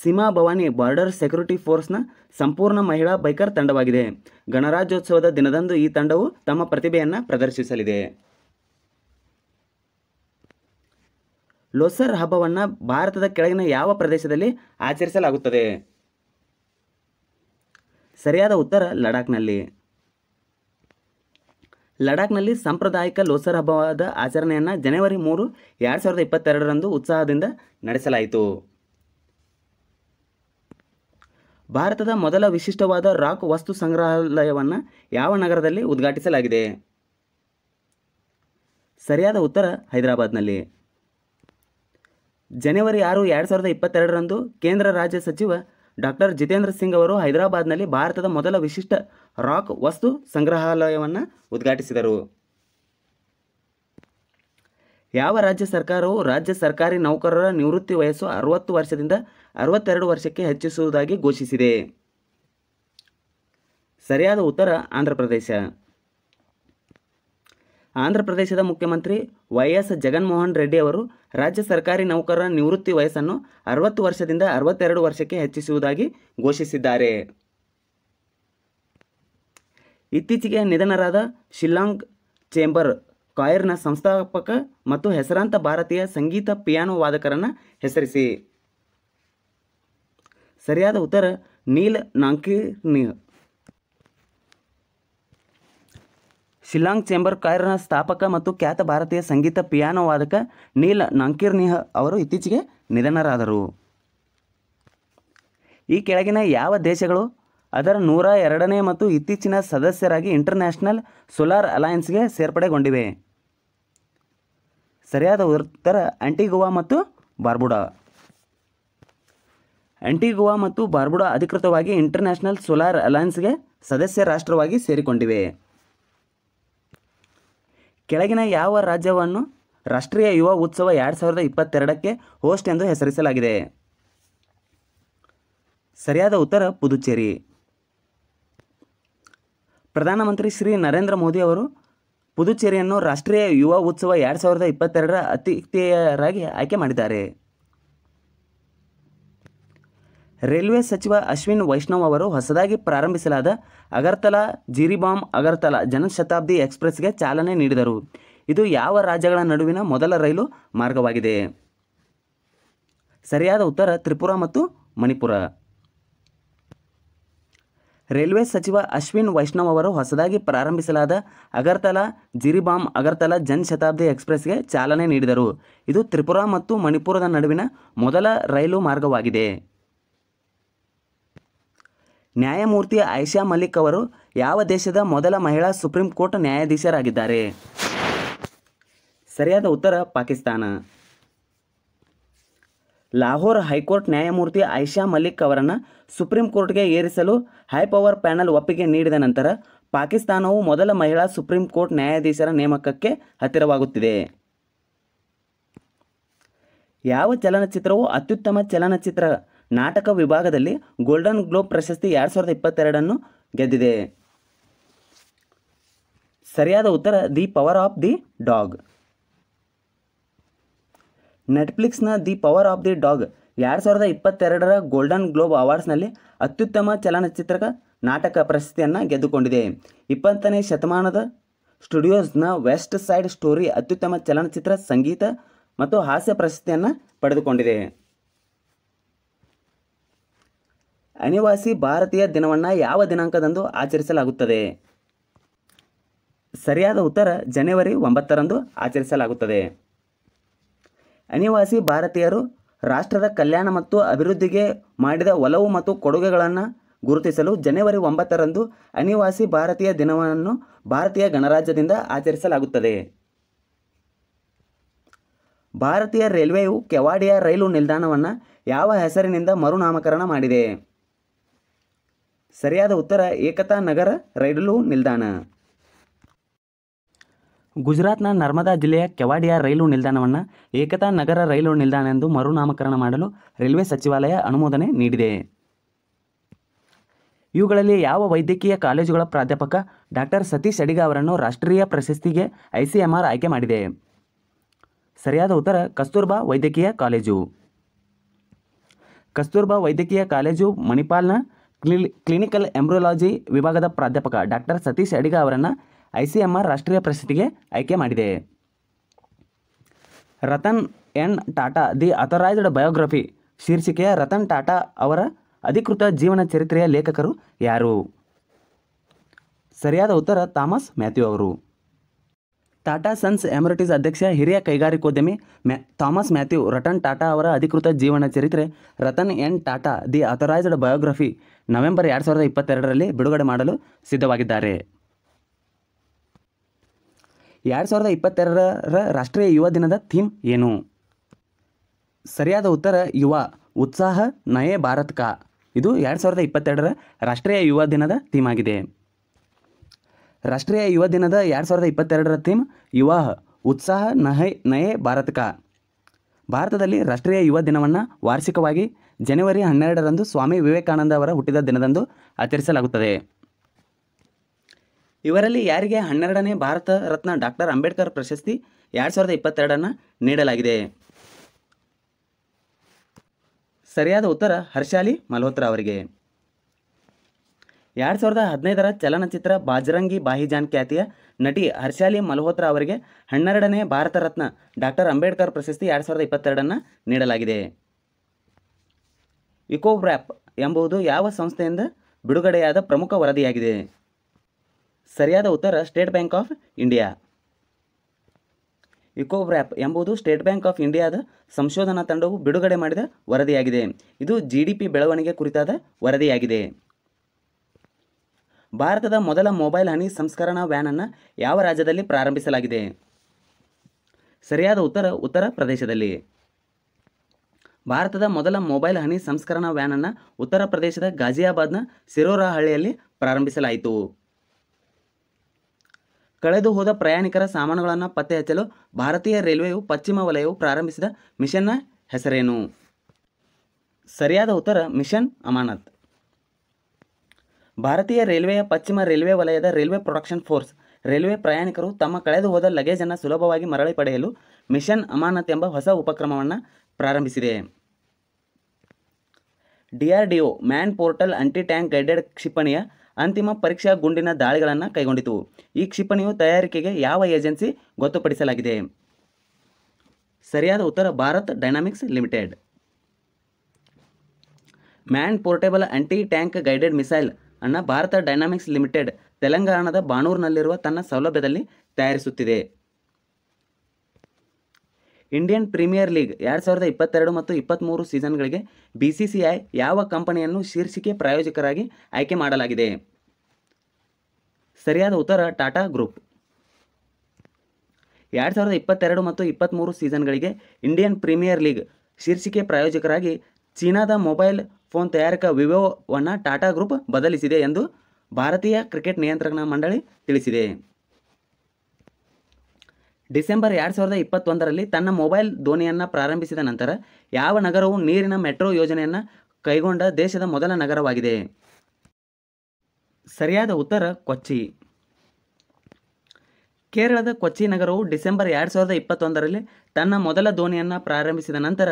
ಸೀಮಾ ಭವಾನಿ ಬಾರ್ಡರ್ ಸೆಕ್ಯೂರಿಟಿ ಫೋರ್ಸ್ನ ಸಂಪೂರ್ಣ ಮಹಿಳಾ ಬೈಕರ್ ತಂಡವಾಗಿದೆ ಗಣರಾಜ್ಯೋತ್ಸವದ ದಿನದಂದು ಈ ತಂಡವು ತಮ್ಮ ಪ್ರತಿಭೆಯನ್ನು ಪ್ರದರ್ಶಿಸಲಿದೆ ಲೋಸರ್ ಹಬ್ಬವನ್ನು ಭಾರತದ ಕೆಳಗಿನ ಯಾವ ಪ್ರದೇಶದಲ್ಲಿ ಆಚರಿಸಲಾಗುತ್ತದೆ ಸರಿಯಾದ ಉತ್ತರ ಲಡಾಖ್ನಲ್ಲಿ ಲಡಾಖ್ನಲ್ಲಿ ಸಾಂಪ್ರದಾಯಿಕ ಲೋಸರ್ ಹಬ್ಬವಾದ ಆಚರಣೆಯನ್ನು ಜನವರಿ ಮೂರು ಎರಡು ಸಾವಿರದ ಇಪ್ಪತ್ತೆರಡರಂದು ಉತ್ಸಾಹದಿಂದ ನಡೆಸಲಾಯಿತು ಭಾರತದ ಮೊದಲ ವಿಶಿಷ್ಟವಾದ ರಾಕ್ ವಸ್ತು ಸಂಗ್ರಹಾಲಯವನ್ನು ಯಾವ ನಗರದಲ್ಲಿ ಉದ್ಘಾಟಿಸಲಾಗಿದೆ ಸರಿಯಾದ ಉತ್ತರ ಹೈದರಾಬಾದ್ನಲ್ಲಿ ಜನವರಿ ಆರು ಎರಡು ಸಾವಿರದ ಇಪ್ಪತ್ತೆರಡರಂದು ಕೇಂದ್ರ ರಾಜ್ಯ ಸಚಿವ ಡಾಕ್ಟರ್ ಜಿತೇಂದ್ರ ಸಿಂಗ್ ಅವರು ಹೈದರಾಬಾದ್ನಲ್ಲಿ ಭಾರತದ ಮೊದಲ ವಿಶಿಷ್ಟ ರಾಕ್ ವಸ್ತು ಸಂಗ್ರಹಾಲಯವನ್ನು ಉದ್ಘಾಟಿಸಿದರು ಯಾವ ರಾಜ್ಯ ಸರ್ಕಾರವು ರಾಜ್ಯ ಸರ್ಕಾರಿ ನೌಕರರ ನಿವೃತ್ತಿ ವಯಸ್ಸು ಅರವತ್ತು ವರ್ಷದಿಂದ ಅರವತ್ತೆರಡು ವರ್ಷಕ್ಕೆ ಹೆಚ್ಚಿಸುವುದಾಗಿ ಘೋಷಿಸಿದೆ ಸರಿಯಾದ ಉತ್ತರ ಆಂಧ್ರಪ್ರದೇಶ ಆಂಧ್ರಪ್ರದೇಶದ ಮುಖ್ಯಮಂತ್ರಿ ವೈಎಸ್ ಜಗನ್ಮೋಹನ್ ರೆಡ್ಡಿ ಅವರು ರಾಜ್ಯ ಸರ್ಕಾರಿ ನೌಕರರ ನಿವೃತ್ತಿ ವಯಸ್ಸನ್ನು ಅರವತ್ತು ವರ್ಷದಿಂದ ಅರವತ್ತೆರಡು ವರ್ಷಕ್ಕೆ ಹೆಚ್ಚಿಸುವುದಾಗಿ ಘೋಷಿಸಿದ್ದಾರೆ ಇತ್ತೀಚೆಗೆ ನಿಧನರಾದ ಶಿಲ್ಲಾಂಗ್ ಚೇಂಬರ್ ಕಾಯರ್ನ ಸಂಸ್ಥಾಪಕ ಮತ್ತು ಹೆಸರಾಂತ ಭಾರತೀಯ ಸಂಗೀತ ಪಿಯಾನೋ ವಾದಕರನ್ನು ಹೆಸರಿಸಿ ಸರಿಯಾದ ಉತ್ತರ ನೀಲ್ ನಾಂಕಿರ್ನಿ ಶಿಲಾಂಗ್ ಚೇಂಬರ್ ಕಾಯರ್ನ ಸ್ಥಾಪಕ ಮತ್ತು ಖ್ಯಾತ ಭಾರತೀಯ ಸಂಗೀತ ಪಿಯಾನೋ ವಾದಕ ನೀಲ್ ನಂಕಿರ್ನಿಹ ಅವರು ಇತ್ತೀಚೆಗೆ ನಿಧನರಾದರು ಈ ಕೆಳಗಿನ ಯಾವ ದೇಶಗಳು ಅದರ ನೂರ ಎರಡನೇ ಮತ್ತು ಇತ್ತೀಚಿನ ಸದಸ್ಯರಾಗಿ ಇಂಟರ್ನ್ಯಾಷನಲ್ ಸೋಲಾರ್ ಅಲಯನ್ಸ್ಗೆ ಸೇರ್ಪಡೆಗೊಂಡಿವೆ ಸರಿಯಾದ ಉತ್ತರ ಆಂಟಿಗುವಾ ಮತ್ತು ಬಾರ್ಬುಡಾ ಆಂಟಿಗುವಾ ಮತ್ತು ಬಾರ್ಬುಡಾ ಅಧಿಕೃತವಾಗಿ ಇಂಟರ್ನ್ಯಾಷನಲ್ ಸೋಲಾರ್ ಅಲಯನ್ಸ್ಗೆ ಸದಸ್ಯ ರಾಷ್ಟ್ರವಾಗಿ ಸೇರಿಕೊಂಡಿವೆ ಕೆಳಗಿನ ಯಾವ ರಾಜ್ಯವನ್ನು ರಾಷ್ಟ್ರೀಯ ಯುವ ಉತ್ಸವ ಎರಡು ಸಾವಿರದ ಇಪ್ಪತ್ತೆರಡಕ್ಕೆ ಹೋಸ್ಟ್ ಎಂದು ಹೆಸರಿಸಲಾಗಿದೆ ಸರಿಯಾದ ಉತ್ತರ ಪುದುಚೇರಿ ಪ್ರಧಾನಮಂತ್ರಿ ಶ್ರೀ ನರೇಂದ್ರ ಮೋದಿ ಅವರು ಪುದುಚೇರಿಯನ್ನು ರಾಷ್ಟ್ರೀಯ ಯುವ ಉತ್ಸವ ಎರಡು ಸಾವಿರದ ಇಪ್ಪತ್ತೆರಡರ ಅತಿಥೇಯರಾಗಿ ಆಯ್ಕೆ ಮಾಡಿದ್ದಾರೆ ರೈಲ್ವೆ ಸಚಿವ ಅಶ್ವಿನ್ ವೈಷ್ಣವ್ ಅವರು ಹೊಸದಾಗಿ ಪ್ರಾರಂಭಿಸಲಾದ ಅಗರ್ತಲಾ ಜಿರಿಬಾಮ್ ಅಗರ್ತಲಾ ಜನಶತಾಬ್ದಿ ಎಕ್ಸ್ಪ್ರೆಸ್ಗೆ ಚಾಲನೆ ನೀಡಿದರು ಇದು ಯಾವ ರಾಜ್ಯಗಳ ನಡುವಿನ ಮೊದಲ ರೈಲು ಮಾರ್ಗವಾಗಿದೆ ಸರಿಯಾದ ಉತ್ತರ ತ್ರಿಪುರ ಮತ್ತು ಮಣಿಪುರ ರೈಲ್ವೆ ಸಚಿವ ಅಶ್ವಿನ್ ವೈಷ್ಣವ್ ಅವರು ಹೊಸದಾಗಿ ಪ್ರಾರಂಭಿಸಲಾದ ಅಗರ್ತಲಾ ಜಿರಿಬಾಮ್ ಅಗರ್ತಲಾ ಜನಶತಾಬ್ದಿ ಎಕ್ಸ್ಪ್ರೆಸ್ಗೆ ಚಾಲನೆ ನೀಡಿದರು ಇದು ತ್ರಿಪುರ ಮತ್ತು ಮಣಿಪುರದ ನಡುವಿನ ಮೊದಲ ರೈಲು ಮಾರ್ಗವಾಗಿದೆ ನ್ಯಾಯಮೂರ್ತಿ ಐಷಾ ಮಲಿಕ್ ಅವರು ಯಾವ ದೇಶದ ಮೊದಲ ಮಹಿಳಾ ಸುಪ್ರೀಂ ಕೋರ್ಟ್ ನ್ಯಾಯಾಧೀಶರಾಗಿದ್ದಾರೆ ಸರಿಯಾದ ಉತ್ತರ ಪಾಕಿಸ್ತಾನ ಲಾಹೋರ್ ಹೈಕೋರ್ಟ್ ನ್ಯಾಯಮೂರ್ತಿ ಐಷಾ ಮಲಿಕ್ ಅವರನ್ನು ಸುಪ್ರೀಂ ಕೋರ್ಟ್ಗೆ ಏರಿಸಲು ಹೈಪವರ್ ಪ್ಯಾನಲ್ ಒಪ್ಪಿಗೆ ನೀಡಿದ ನಂತರ ಪಾಕಿಸ್ತಾನವು ಮೊದಲ ಮಹಿಳಾ ಸುಪ್ರೀಂ ಕೋರ್ಟ್ ನ್ಯಾಯಾಧೀಶರ ನೇಮಕಕ್ಕೆ ಹತ್ತಿರವಾಗುತ್ತಿದೆ ಯಾವ ಚಲನಚಿತ್ರವು ಅತ್ಯುತ್ತಮ ಚಲನಚಿತ್ರ ನಾಟಕ ವಿಭಾಗದಲ್ಲಿ ಗೋಲ್ಡನ್ ಗ್ಲೋಬ್ ಪ್ರಶಸ್ತಿ ಎರಡು ಸಾವಿರದ ಇಪ್ಪತ್ತೆರಡನ್ನು ಗೆದ್ದಿದೆ ಸರಿಯಾದ ಉತ್ತರ the power of the dog ನೆಟ್ಫ್ಲಿಕ್ಸ್ನ the power of the dog ಎರಡು ಸಾವಿರದ ಇಪ್ಪತ್ತೆರಡರ ಗೋಲ್ಡನ್ ಗ್ಲೋಬ್ ಅವಾರ್ಡ್ಸ್ನಲ್ಲಿ ಅತ್ಯುತ್ತಮ ಚಲನಚಿತ್ರಕ ನಾಟಕ ಪ್ರಶಸ್ತಿಯನ್ನು ಗೆದ್ದುಕೊಂಡಿದೆ ಇಪ್ಪತ್ತನೇ ಶತಮಾನದ ಸ್ಟುಡಿಯೋಸ್ನ ವೆಸ್ಟ್ ಸೈಡ್ ಸ್ಟೋರಿ ಅತ್ಯುತ್ತಮ ಚಲನಚಿತ್ರ ಸಂಗೀತ ಮತ್ತು ಹಾಸ್ಯ ಪ್ರಶಸ್ತಿಯನ್ನು ಪಡೆದುಕೊಂಡಿದೆ ಅನಿವಾಸಿ ಭಾರತೀಯ ದಿನವನ್ನು ಯಾವ ದಿನಾಂಕದಂದು ಆಚರಿಸಲಾಗುತ್ತದೆ ಸರಿಯಾದ ಉತ್ತರ ಜನವರಿ ಒಂಬತ್ತರಂದು ಆಚರಿಸಲಾಗುತ್ತದೆ ಅನಿವಾಸಿ ಭಾರತೀಯರು ರಾಷ್ಟ್ರದ ಕಲ್ಯಾಣ ಮತ್ತು ಅಭಿವೃದ್ಧಿಗೆ ಮಾಡಿದ ಒಲವು ಮತ್ತು ಕೊಡುಗೆಗಳನ್ನು ಗುರುತಿಸಲು ಜನವರಿ ಒಂಬತ್ತರಂದು ಅನಿವಾಸಿ ಭಾರತೀಯ ದಿನವನ್ನು ಭಾರತೀಯ ಗಣರಾಜ್ಯದಿಂದ ಆಚರಿಸಲಾಗುತ್ತದೆ ಭಾರತೀಯ ರೈಲ್ವೆಯು ಕೆವಾಡಿಯಾ ರೈಲು ನಿಲ್ದಾಣವನ್ನು ಯಾವ ಹೆಸರಿನಿಂದ ಮರುನಾಮಕರಣ ಮಾಡಿದೆ ಸರಿಯಾದ ಉತ್ತರ ಏಕತಾ ನಗರ ರೈಲು ನಿಲ್ದಾಣ ಗುಜರಾತ್ನ ನರ್ಮದಾ ಜಿಲ್ಲೆಯ ಕೆವಾಡಿಯಾ ರೈಲು ನಿಲ್ದಾಣವನ್ನು ಏಕತಾ ನಗರ ರೈಲು ನಿಲ್ದಾಣ ಎಂದು ಮರುನಾಮಕರಣ ಮಾಡಲು ರೈಲ್ವೆ ಸಚಿವಾಲಯ ಅನುಮೋದನೆ ನೀಡಿದೆ ಇವುಗಳಲ್ಲಿ ಯಾವ ವೈದ್ಯಕೀಯ ಕಾಲೇಜುಗಳ ಪ್ರಾಧ್ಯಾಪಕ ಡಾಕ್ಟರ್ ಸತೀಶ್ ಅಡಿಗ ಅವರನ್ನು ರಾಷ್ಟ್ರೀಯ ಪ್ರಶಸ್ತಿಗೆ ಐಸಿಎಂಆರ್ ಆಯ್ಕೆ ಮಾಡಿದೆ ಸರಿಯಾದ ಉತ್ತರ ಕಸ್ತೂರ್ಬಾ ವೈದ್ಯಕೀಯ ಕಾಲೇಜು ಕಸ್ತೂರ್ಬಾ ವೈದ್ಯಕೀಯ ಕಾಲೇಜು ಮಣಿಪಾಲ್ನ ಕ್ಲಿನಿಕಲ್ ಎಂಬ್ರೊಲಾಜಿ ವಿಭಾಗದ ಪ್ರಾಧ್ಯಾಪಕ ಡಾಕ್ಟರ್ ಸತೀಶ್ ಅಡಿಗ ಅವರನ್ನು ಐ ರಾಷ್ಟ್ರೀಯ ಪ್ರಶಸ್ತಿಗೆ ಆಯ್ಕೆ ಮಾಡಿದೆ Ratan N Tata the authorised biography ಶೀರ್ಷಿಕೆಯ ರತನ್ ಟಾಟಾ ಅವರ ಅಧಿಕೃತ ಜೀವನ ಚರಿತ್ರೆಯ ಲೇಖಕರು ಯಾರು ಸರಿಯಾದ ಉತ್ತರ ಥಾಮಸ್ ಮ್ಯಾಥ್ಯೂ ಅವರು ಟಾಟಾ ಸನ್ಸ್ ಎಮರಿಟಿಸ್ ಅಧ್ಯಕ್ಷ ಹಿರಿಯ ಕೈಗಾರಿಕೋದ್ಯಮಿ ಮ್ಯಾ ಥಾಮಸ್ ಮ್ಯಾಥ್ಯೂ ರತನ್ ಟಾಟಾ ಅವರ ಅಧಿಕೃತ ಜೀವನ ಚರಿತ್ರೆ Ratan N Tata the authorised biography November ಎರಡು ಸಾವಿರದ ಇಪ್ಪತ್ತೆರಡರಲ್ಲಿ ಬಿಡುಗಡೆ ಮಾಡಲು ಸಿದ್ಧವಾಗಿದ್ದಾರೆ ಎರಡು ಸಾವಿರದ ಇಪ್ಪತ್ತೆರಡರ ರಾಷ್ಟ್ರೀಯ ಯುವ ದಿನದ ಥೀಮ್ ಏನು ಸರಿಯಾದ ಉತ್ತರ ಯುವ ಉತ್ಸಾಹ ನಯೇ ಭಾರತ್ ಕಾ ಇದು ಎರಡು ಸಾವಿರದ ಇಪ್ಪತ್ತೆರಡರ ರಾಷ್ಟ್ರೀಯ ಯುವ ದಿನದ ಥೀಮ್ ಆಗಿದೆ ರಾಷ್ಟ್ರೀಯ ಯುವ ದಿನದ ಎರಡು ಸಾವಿರದ ಇಪ್ಪತ್ತೆರಡರ ಥೀಮ್ ಯುವ ಉತ್ಸಾಹ ನಹೈ ನಯೇ ಭಾರತ್ ಕಾ ಭಾರತದಲ್ಲಿ ರಾಷ್ಟ್ರೀಯ ಯುವ ದಿನವನ್ನು ವಾರ್ಷಿಕವಾಗಿ ಜನವರಿ ಹನ್ನೆರಡರಂದು ಸ್ವಾಮಿ ವಿವೇಕಾನಂದ ಅವರ ಹುಟ್ಟಿದ ದಿನದಂದು ಆಚರಿಸಲಾಗುತ್ತದೆ ಇವರಲ್ಲಿ ಯಾರಿಗೆ ಹನ್ನೆರಡನೇ ಭಾರತ ರತ್ನ ಡಾಕ್ಟರ್ ಅಂಬೇಡ್ಕರ್ ಪ್ರಶಸ್ತಿ ಎರಡು ಸಾವಿರದ ಇಪ್ಪತ್ತೆರಡನ್ನು ನೀಡಲಾಗಿದೆ ಸರಿಯಾದ ಉತ್ತರ ಹರ್ಷಾಲಿ ಮಲ್ಹೋತ್ರಾ ಅವರಿಗೆ ಎರಡು ಸಾವಿರದ ಹದಿನೈದರ ಚಲನಚಿತ್ರ ಬಾಜರಂಗಿ ಬಾಹಿಜಾನ್ ಖ್ಯಾತಿಯ ನಟಿ ಹರ್ಷಾಲಿ ಮಲ್ಹೋತ್ರಾ ಅವರಿಗೆ ಹನ್ನೆರಡನೇ ಭಾರತ ರತ್ನ ಡಾಕ್ಟರ್ ಅಂಬೇಡ್ಕರ್ ಪ್ರಶಸ್ತಿ ಎರಡು ಸಾವಿರದ ಇಪ್ಪತ್ತೆರಡನ್ನು ನೀಡಲಾಗಿದೆ ಇಕೋವ್ರ್ಯಾಪ್ ಎಂಬುದು ಯಾವ ಸಂಸ್ಥೆಯಿಂದ ಬಿಡುಗಡೆಯಾದ ಪ್ರಮುಖ ವರದಿಯಾಗಿದೆ ಸರಿಯಾದ ಉತ್ತರ State Bank of India Ecowrap ಎಂಬುದು ಸ್ಟೇಟ್ ಬ್ಯಾಂಕ್ ಆಫ್ ಇಂಡಿಯಾದ ಸಂಶೋಧನಾ ತಂಡವು ಬಿಡುಗಡೆ ಮಾಡಿದ ವರದಿಯಾಗಿದೆ ಇದು ಜಿ ಡಿ ಪಿ ಬೆಳವಣಿಗೆ ಕುರಿತಾದ ವರದಿಯಾಗಿದೆ ಭಾರತದ ಮೊದಲ ಮೊಬೈಲ್ ಹನಿ ಸಂಸ್ಕರಣಾ ವ್ಯಾನನ್ನು ಯಾವ ರಾಜ್ಯದಲ್ಲಿ ಪ್ರಾರಂಭಿಸಲಾಗಿದೆ ಸರಿಯಾದ ಉತ್ತರ ಉತ್ತರ ಪ್ರದೇಶದಲ್ಲಿ ಭಾರತದ ಮೊದಲ ಮೊಬೈಲ್ ಹನಿ ಸಂಸ್ಕರಣಾ ಅನ್ನು ಉತ್ತರ ಪ್ರದೇಶದ ಗಾಜಿಯಾಬಾದ್ನ ಸಿರೋರಹಳ್ಳಿಯಲ್ಲಿ ಪ್ರಾರಂಭಿಸಲಾಯಿತು ಕಳೆದು ಹೋದ ಪ್ರಯಾಣಿಕರ ಸಾಮಾನುಗಳನ್ನು ಪತ್ತೆ ಹಚ್ಚಲು ಭಾರತೀಯ ರೈಲ್ವೆಯು ಪಶ್ಚಿಮ ವಲಯವು ಪ್ರಾರಂಭಿಸಿದ ಮಿಷನ್ನ ಹೆಸರೇನು ಸರಿಯಾದ ಉತ್ತರ ಮಿಷನ್ ಅಮಾನತ್ ಭಾರತೀಯ ರೈಲ್ವೆಯ ಪಶ್ಚಿಮ ರೈಲ್ವೆ ವಲಯದ ರೈಲ್ವೆ ಪ್ರೊಡಕ್ಷನ್ ಫೋರ್ಸ್ ರೈಲ್ವೆ ಪ್ರಯಾಣಿಕರು ತಮ್ಮ ಕಳೆದು ಹೋದ ಲಗೇಜನ್ನು ಸುಲಭವಾಗಿ ಮರಳಿ ಪಡೆಯಲು ಮಿಷನ್ ಅಮಾನತ್ ಎಂಬ ಹೊಸ ಉಪಕ್ರಮವನ್ನು ಪ್ರಾರಂಭಿಸಿದೆ DRDO man portable anti tank guided ಕ್ಷಿಪಣಿಯ ಅಂತಿಮ ಪರೀಕ್ಷಾ ಗುಂಡಿನ ದಾಳಿಗಳನ್ನು ಕೈಗೊಂಡಿತು ಈ ಕ್ಷಿಪಣಿಯು ತಯಾರಿಕೆಗೆ ಯಾವ ಏಜೆನ್ಸಿ ಗೊತ್ತುಪಡಿಸಲಾಗಿದೆ ಸರಿಯಾದ ಉತ್ತರ Bharat dynamics limited man portable anti tank guided missile ಅನ್ನು ಭಾರತ ಡೈನಾಮಿಕ್ಸ್ ಲಿಮಿಟೆಡ್ ತೆಲಂಗಾಣದ ಬಾಣೂರಿನಲ್ಲಿರುವ ತನ್ನ ಸೌಲಭ್ಯದಲ್ಲಿ ತಯಾರಿಸುತ್ತಿದೆ ಇಂಡಿಯನ್ ಪ್ರೀಮಿಯರ್ ಲೀಗ್ ಎರಡು ಸಾವಿರದ ಇಪ್ಪತ್ತೆರಡು ಮತ್ತು ಇಪ್ಪತ್ತ್ಮೂರು ಸೀಸನ್ಗಳಿಗೆ ಬಿ ಸಿ ಸಿ ಐ ಯಾವ ಕಂಪನಿಯನ್ನು ಶೀರ್ಷಿಕೆ ಪ್ರಾಯೋಜಕರಾಗಿ ಆಯ್ಕೆ ಮಾಡಲಾಗಿದೆ ಸರಿಯಾದ ಉತ್ತರ ಟಾಟಾ ಗ್ರೂಪ್ ಎರಡು ಸಾವಿರದ ಇಪ್ಪತ್ತೆರಡು ಮತ್ತು ಇಪ್ಪತ್ತ್ಮೂರು ಸೀಸನ್ಗಳಿಗೆ ಇಂಡಿಯನ್ ಪ್ರೀಮಿಯರ್ ಲೀಗ್ ಶೀರ್ಷಿಕೆ ಪ್ರಾಯೋಜಕರಾಗಿ ಚೀನಾದ ಮೊಬೈಲ್ ಫೋನ್ ತಯಾರಕ ವಿವೋವನ್ನು ಟಾಟಾ ಗ್ರೂಪ್ ಬದಲಿಸಿದೆ ಎಂದು ಭಾರತೀಯ ಕ್ರಿಕೆಟ್ ನಿಯಂತ್ರಣ ಮಂಡಳಿ ತಿಳಿಸಿದೆ ಡಿಸೆಂಬರ್ ಎರಡು ಸಾವಿರದ ಇಪ್ಪತ್ತೊಂದರಲ್ಲಿ ತನ್ನ ಮೊಬೈಲ್ ದೋಣಿಯನ್ನು ಪ್ರಾರಂಭಿಸಿದ ನಂತರ ಯಾವ ನಗರವು ನೀರಿನ ಮೆಟ್ರೋ ಯೋಜನೆಯನ್ನು ಕೈಗೊಂಡ ದೇಶದ ಮೊದಲ ನಗರವಾಗಿದೆ ಸರಿಯಾದ ಉತ್ತರ ಕೊಚ್ಚಿ ಕೇರಳದ ಕೊಚ್ಚಿ ನಗರವು ಡಿಸೆಂಬರ್ ಎರಡು ಸಾವಿರದ ಇಪ್ಪತ್ತೊಂದರಲ್ಲಿ ತನ್ನ ಮೊದಲ ದೋಣಿಯನ್ನು ಪ್ರಾರಂಭಿಸಿದ ನಂತರ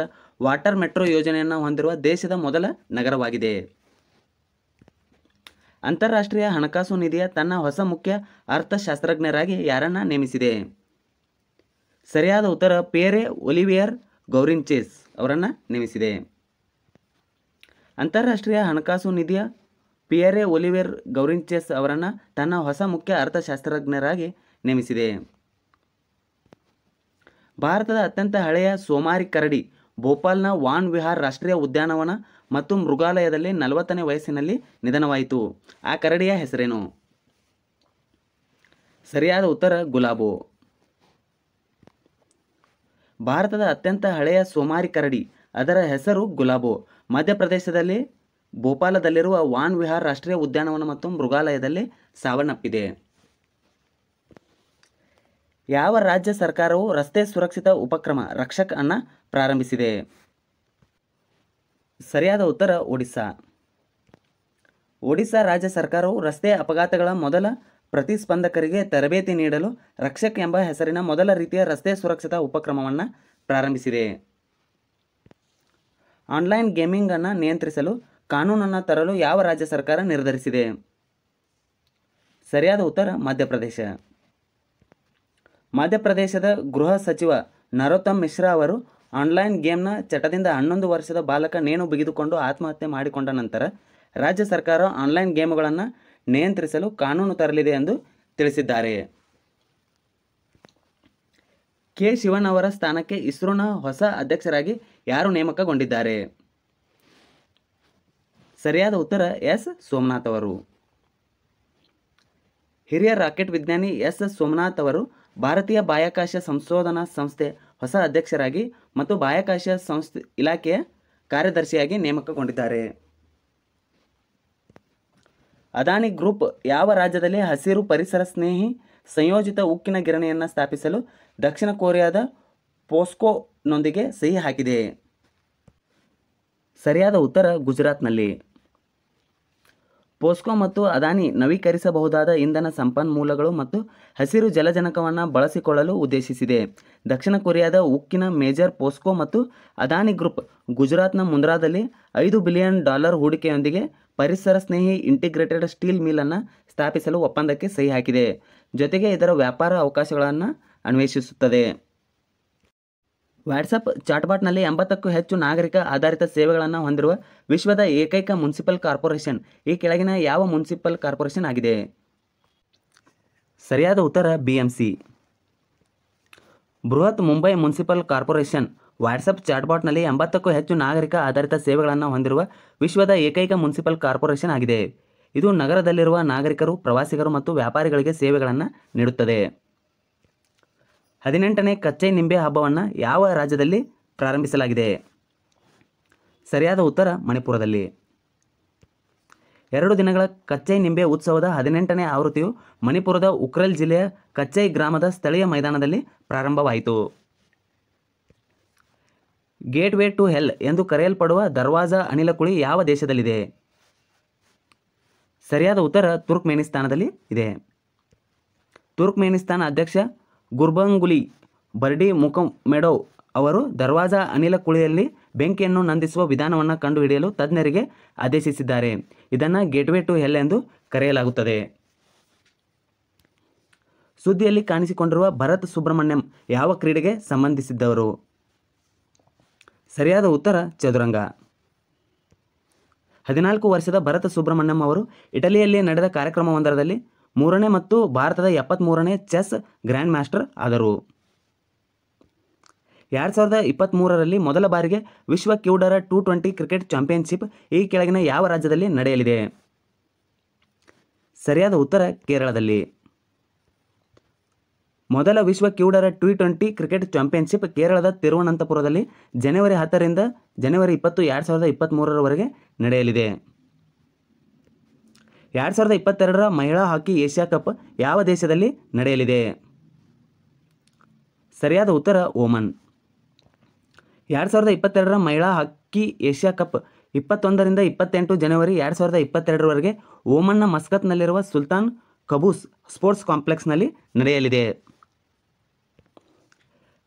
ವಾಟರ್ ಮೆಟ್ರೋ ಯೋಜನೆಯನ್ನು ಹೊಂದಿರುವ ದೇಶದ ಮೊದಲ ನಗರವಾಗಿದೆ ಅಂತಾರಾಷ್ಟ್ರೀಯ ಹಣಕಾಸು ನಿಧಿಯ ತನ್ನ ಹೊಸ ಮುಖ್ಯ ಅರ್ಥಶಾಸ್ತ್ರಜ್ಞರಾಗಿ ಯಾರನ್ನ ನೇಮಿಸಿದೆ ಸರಿಯಾದ ಉತ್ತರ ಪೇರೆ ಒಲಿವಿಯರ್ ಗೌರಿಂಚೆಸ್ ಅವರನ್ನು ನೇಮಿಸಿದೆ ಅಂತಾರಾಷ್ಟ್ರೀಯ ಹಣಕಾಸು ನಿಧಿಯ ಪಿಯರೆ ಒಲಿವಿಯರ್ ಗೌರಿಂಚೆಸ್ ಅವರನ್ನು ತನ್ನ ಹೊಸ ಮುಖ್ಯ ಅರ್ಥಶಾಸ್ತ್ರಜ್ಞರಾಗಿ ನೇಮಿಸಿದೆ ಭಾರತದ ಅತ್ಯಂತ ಹಳೆಯ ಸೋಮಾರಿ ಕರಡಿ ಭೋಪಾಲ್ನ ವಾನ್ ವಿಹಾರ್ ರಾಷ್ಟ್ರೀಯ ಉದ್ಯಾನವನ ಮತ್ತು ಮೃಗಾಲಯದಲ್ಲಿ ನಲವತ್ತನೇ ವಯಸ್ಸಿನಲ್ಲಿ ನಿಧನವಾಯಿತು ಆ ಕರಡಿಯ ಹೆಸರೇನು ಸರಿಯಾದ ಉತ್ತರ ಗುಲಾಬು ಭಾರತದ ಅತ್ಯಂತ ಹಳೆಯ ಸೋಮಾರಿ ಕರಡಿ ಅದರ ಹೆಸರು ಗುಲಾಬೋ ಮಧ್ಯಪ್ರದೇಶದಲ್ಲಿ ಭೋಪಾಲದಲ್ಲಿರುವ ವಾನ್ ವಿಹಾರ್ ರಾಷ್ಟ್ರೀಯ ಉದ್ಯಾನವನ ಮತ್ತು ಮೃಗಾಲಯದಲ್ಲಿ ಸಾವನ್ನಪ್ಪಿದೆ ಯಾವ ರಾಜ್ಯ ಸರ್ಕಾರವು ರಸ್ತೆ ಸುರಕ್ಷಿತ ಉಪಕ್ರಮ ರಕ್ಷಕ್ ಅನ್ನ ಪ್ರಾರಂಭಿಸಿದೆ ಸರಿಯಾದ ಉತ್ತರ ಒಡಿಸ್ಸಾ ಒಡಿಸ್ಸಾ ರಾಜ್ಯ ಸರ್ಕಾರವು ರಸ್ತೆ ಅಪಘಾತಗಳ ಮೊದಲ ಪ್ರತಿಸ್ಪಂದಕರಿಗೆ ತರಬೇತಿ ನೀಡಲು ರಕ್ಷಕ್ ಎಂಬ ಹೆಸರಿನ ಮೊದಲ ರೀತಿಯ ರಸ್ತೆ ಸುರಕ್ಷತಾ ಉಪಕ್ರಮವನ್ನು ಪ್ರಾರಂಭಿಸಿದೆ ಆನ್ಲೈನ್ ಗೇಮಿಂಗನ್ನು ನಿಯಂತ್ರಿಸಲು ಕಾನೂನನ್ನು ತರಲು ಯಾವ ರಾಜ್ಯ ಸರ್ಕಾರ ನಿರ್ಧರಿಸಿದೆ ಸರಿಯಾದ ಉತ್ತರ ಮಧ್ಯಪ್ರದೇಶ ಮಧ್ಯಪ್ರದೇಶದ ಗೃಹ ಸಚಿವ ನರೋತ್ತಮ್ ಮಿಶ್ರಾ ಅವರು ಆನ್ಲೈನ್ ಗೇಮ್ನ ಚಟದಿಂದ ಹನ್ನೊಂದು ವರ್ಷದ ಬಾಲಕ ನೇಣು ಬಿಗಿದುಕೊಂಡು ಆತ್ಮಹತ್ಯೆ ಮಾಡಿಕೊಂಡ ನಂತರ ರಾಜ್ಯ ಸರ್ಕಾರ ಆನ್ಲೈನ್ ಗೇಮ್ಗಳನ್ನು ನಿಯಂತ್ರಿಸಲು ಕಾನೂನು ತರಲಿದೆ ಎಂದು ತಿಳಿಸಿದ್ದಾರೆ ಕೆ ಶಿವನ್ ಅವರ ಸ್ಥಾನಕ್ಕೆ ಇಸ್ರೋನ ಹೊಸ ಅಧ್ಯಕ್ಷರಾಗಿ ಯಾರು ನೇಮಕಗೊಂಡಿದ್ದಾರೆ ಸರಿಯಾದ ಉತ್ತರ ಎಸ್ ಸೋಮನಾಥ್ ಅವರು ಹಿರಿಯ ರಾಕೆಟ್ ವಿಜ್ಞಾನಿ ಎಸ್ ಸೋಮನಾಥ್ ಅವರು ಭಾರತೀಯ ಬಾಹ್ಯಾಕಾಶ ಸಂಶೋಧನಾ ಸಂಸ್ಥೆ ಹೊಸ ಅಧ್ಯಕ್ಷರಾಗಿ ಮತ್ತು ಬಾಹ್ಯಾಕಾಶ ಸಂಸ್ಥೆ ಇಲಾಖೆಯ ಕಾರ್ಯದರ್ಶಿಯಾಗಿ ನೇಮಕಗೊಂಡಿದ್ದಾರೆ ಅದಾನಿ ಗ್ರೂಪ್ ಯಾವ ರಾಜ್ಯದಲ್ಲಿ ಹಸಿರು ಪರಿಸರ ಸ್ನೇಹಿ ಸಂಯೋಜಿತ ಉಕ್ಕಿನ ಗಿರಣಿಯನ್ನು ಸ್ಥಾಪಿಸಲು ದಕ್ಷಿಣ ಕೊರಿಯಾದ ಪೋಸ್ಕೋನೊಂದಿಗೆ ಸಹಿ ಹಾಕಿದೆ ಸರಿಯಾದ ಉತ್ತರ ಗುಜರಾತ್ನಲ್ಲಿ ಪೋಸ್ಕೋ ಮತ್ತು ಅದಾನಿ ನವೀಕರಿಸಬಹುದಾದ ಇಂಧನ ಸಂಪನ್ಮೂಲಗಳು ಮತ್ತು ಹಸಿರು ಜಲಜನಕವನ್ನು ಬಳಸಿಕೊಳ್ಳಲು ಉದ್ದೇಶಿಸಿದೆ ದಕ್ಷಿಣ ಕೊರಿಯಾದ ಉಕ್ಕಿನ ಮೇಜರ್ ಪೋಸ್ಕೋ ಮತ್ತು ಅದಾನಿ ಗ್ರೂಪ್ ಗುಜರಾತ್ನ ಮುಂದ್ರಾದಲ್ಲಿ ಐದು ಬಿಲಿಯನ್ ಡಾಲರ್ ಹೂಡಿಕೆಯೊಂದಿಗೆ ಪರಿಸರ ಸ್ನೇಹಿ ಇಂಟಿಗ್ರೇಟೆಡ್ ಸ್ಟೀಲ್ ಮಿಲನ್ನು ಸ್ಥಾಪಿಸಲು ಒಪ್ಪಂದಕ್ಕೆ ಸಹಿ ಹಾಕಿದೆ ಜೊತೆಗೆ ಇದರ ವ್ಯಾಪಾರ ಅವಕಾಶಗಳನ್ನು ಅನ್ವೇಷಿಸುತ್ತದೆ ವಾಟ್ಸಪ್ ಚಾಟ್ಬಾಟ್ನಲ್ಲಿ ಎಂಬತ್ತಕ್ಕೂ ಹೆಚ್ಚು ನಾಗರಿಕ ಆಧಾರಿತ ಸೇವೆಗಳನ್ನು ಹೊಂದಿರುವ ವಿಶ್ವದ ಏಕೈಕ ಮುನ್ಸಿಪಲ್ ಕಾರ್ಪೊರೇಷನ್ ಈ ಕೆಳಗಿನ ಯಾವ ಮುನ್ಸಿಪಲ್ ಕಾರ್ಪೊರೇಷನ್ ಆಗಿದೆ ಸರಿಯಾದ ಉತ್ತರ B M C Brihat Mumbai municipal corporation WhatsApp ಚಾಟ್ಬಾಟ್ನಲ್ಲಿ ಎಂಬತ್ತಕ್ಕೂ ಹೆಚ್ಚು ನಾಗರಿಕ ಆಧಾರಿತ ಸೇವೆಗಳನ್ನು ಹೊಂದಿರುವ ವಿಶ್ವದ ಏಕೈಕ ಮುನ್ಸಿಪಲ್ ಕಾರ್ಪೊರೇಷನ್ ಆಗಿದೆ ಇದು ನಗರದಲ್ಲಿರುವ ನಾಗರಿಕರು ಪ್ರವಾಸಿಗರು ಮತ್ತು ವ್ಯಾಪಾರಿಗಳಿಗೆ ಸೇವೆಗಳನ್ನು ನೀಡುತ್ತದೆ ಹದಿನೆಂಟನೇ ಕಚ್ಚೆ ನಿಂಬೆ ಹಬ್ಬವನ್ನು ಯಾವ ರಾಜ್ಯದಲ್ಲಿ ಪ್ರಾರಂಭಿಸಲಾಗಿದೆ ಸರಿಯಾದ ಉತ್ತರ ಮಣಿಪುರದಲ್ಲಿ ಎರಡು ದಿನಗಳ ಕಚ್ಚೈ ನಿಂಬೆ ಉತ್ಸವದ ಹದಿನೆಂಟನೇ ಆವೃತ್ತಿಯು ಮಣಿಪುರದ ಉಕ್ರಲ್ ಜಿಲ್ಲೆಯ ಕಚ್ಚೈ ಗ್ರಾಮದ ಸ್ಥಳೀಯ ಮೈದಾನದಲ್ಲಿ ಪ್ರಾರಂಭವಾಯಿತು ಗೇಟ್ ವೇ ಟು ಹೆಲ್ ಎಂದು ಕರೆಯಲ್ಪಡುವ ದರ್ವಾಜಾ ಅನಿಲ ಕುಳಿ ಯಾವ ದೇಶದಲ್ಲಿದೆ ಸರಿಯಾದ ಉತ್ತರ ಮೇನಿಸ್ತಾನದಲ್ಲಿ ಇದೆ ಮೇನಿಸ್ತಾನ ಅಧ್ಯಕ್ಷ ಗುರ್ಬಂಗುಲಿ ಬರ್ಡಿ ಮುಕಮೆಡೋವ್ ಅವರು ದರ್ವಾಜಾ ಅನಿಲ ಕುಳಿಯಲ್ಲಿ ಬೆಂಕಿಯನ್ನು ನಂದಿಸುವ ವಿಧಾನವನ್ನು ಕಂಡುಹಿಡಿಯಲು ತಜ್ಞರಿಗೆ ಆದೇಶಿಸಿದ್ದಾರೆ ಇದನ್ನು ಗೇಟ್ವೇ ಟು ಹೆಲ್ ಎಂದು ಕರೆಯಲಾಗುತ್ತದೆ ಸುದ್ದಿಯಲ್ಲಿ ಕಾಣಿಸಿಕೊಂಡಿರುವ ಭರತ್ ಸುಬ್ರಹ್ಮಣ್ಯಂ ಯಾವ ಕ್ರೀಡೆಗೆ ಸಂಬಂಧಿಸಿದ್ದವರು ಸರಿಯಾದ ಉತ್ತರ ಚದುರಂಗ ಹದಿನಾಲ್ಕು ವರ್ಷದ ಭರತ ಸುಬ್ರಹ್ಮಣ್ಯಂ ಅವರು ಇಟಲಿಯಲ್ಲಿ ನಡೆದ ಕಾರ್ಯಕ್ರಮವೊಂದರದಲ್ಲಿ ಮೂರನೇ ಮತ್ತು ಭಾರತದ ಎಪ್ಪತ್ತ್ಮೂರನೇ ಚೆಸ್ ಗ್ರ್ಯಾಂಡ್ ಮಾಸ್ಟರ್ ಆದರು ಎರಡು ಸಾವಿರದ ಇಪ್ಪತ್ತ್ಮೂರರಲ್ಲಿ ಮೊದಲ ಬಾರಿಗೆ ವಿಶ್ವ ಕ್ಯೂಡರ ಟು ಟ್ವೆಂಟಿ ಕ್ರಿಕೆಟ್ ಚಾಂಪಿಯನ್ಶಿಪ್ ಈ ಕೆಳಗಿನ ಯಾವ ರಾಜ್ಯದಲ್ಲಿ ನಡೆಯಲಿದೆ ಸರಿಯಾದ ಉತ್ತರ ಕೇರಳದಲ್ಲಿ ಮೊದಲ ವಿಶ್ವ ಕ್ಯೂಡರ ಟಿ ಟ್ವೆಂಟಿ ಕ್ರಿಕೆಟ್ ಚಾಂಪಿಯನ್ಶಿಪ್ ಕೇರಳದ ತಿರುವನಂತಪುರದಲ್ಲಿ ಜನವರಿ ಹತ್ತರಿಂದ ಜನವರಿ ಇಪ್ಪತ್ತು ಎರಡು ಸಾವಿರದ ಇಪ್ಪತ್ತ್ಮೂರರವರೆಗೆ ನಡೆಯಲಿದೆ ಎರಡು ಸಾವಿರದ ಇಪ್ಪತ್ತೆರಡರ ಮಹಿಳಾ ಹಾಕಿ ಏಷ್ಯಾ ಕಪ್ ಯಾವ ದೇಶದಲ್ಲಿ ನಡೆಯಲಿದೆ ಸರಿಯಾದ ಉತ್ತರ ಓಮನ್ ಎರಡು ಸಾವಿರದ ಇಪ್ಪತ್ತೆರಡರ ಮಹಿಳಾ ಹಾಕಿ ಏಷ್ಯಾ ಕಪ್ ಇಪ್ಪತ್ತೊಂದರಿಂದ ಇಪ್ಪತ್ತೆಂಟು ಜನವರಿ ಎರಡು ಸಾವಿರದ ಇಪ್ಪತ್ತೆರಡರವರೆಗೆ ಓಮನ್ನ ಮಸ್ಕತ್ನಲ್ಲಿರುವ ಸುಲ್ತಾನ್ ಕಬೂಸ್ ಸ್ಪೋರ್ಟ್ಸ್ ಕಾಂಪ್ಲೆಕ್ಸ್ನಲ್ಲಿ ನಡೆಯಲಿದೆ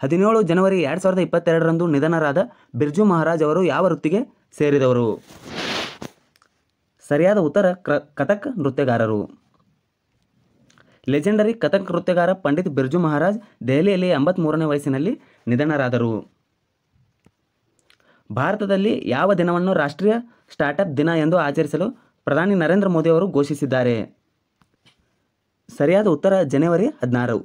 ಹದಿನೇಳು ಜನವರಿ ಎರಡು ಸಾವಿರದ ಇಪ್ಪತ್ತೆರಡರಂದು ನಿಧನರಾದ ಬಿರ್ಜು ಮಹಾರಾಜ್ ಅವರು ಯಾವ ವೃತ್ತಿಗೆ ಸೇರಿದವರು ಸರಿಯಾದ ಉತ್ತರ ಕ್ರ ಕಥಕ್ ನೃತ್ಯಗಾರರು ಲೆಜೆಂಡರಿ ಕಥಕ್ ನೃತ್ಯಗಾರ ಪಂಡಿತ್ ಬಿರ್ಜು ಮಹಾರಾಜ್ ದೆಹಲಿಯಲ್ಲಿ ಎಂಬತ್ತ್ಮೂರನೇ ವಯಸ್ಸಿನಲ್ಲಿ ನಿಧನರಾದರು ಭಾರತದಲ್ಲಿ ಯಾವ ದಿನವನ್ನು ರಾಷ್ಟ್ರೀಯ ಸ್ಟಾರ್ಟಪ್ ದಿನ ಎಂದು ಆಚರಿಸಲು ಪ್ರಧಾನಿ ನರೇಂದ್ರ ಮೋದಿ ಅವರು ಘೋಷಿಸಿದ್ದಾರೆ ಸರಿಯಾದ ಉತ್ತರ ಜನವರಿ ಹದಿನಾರು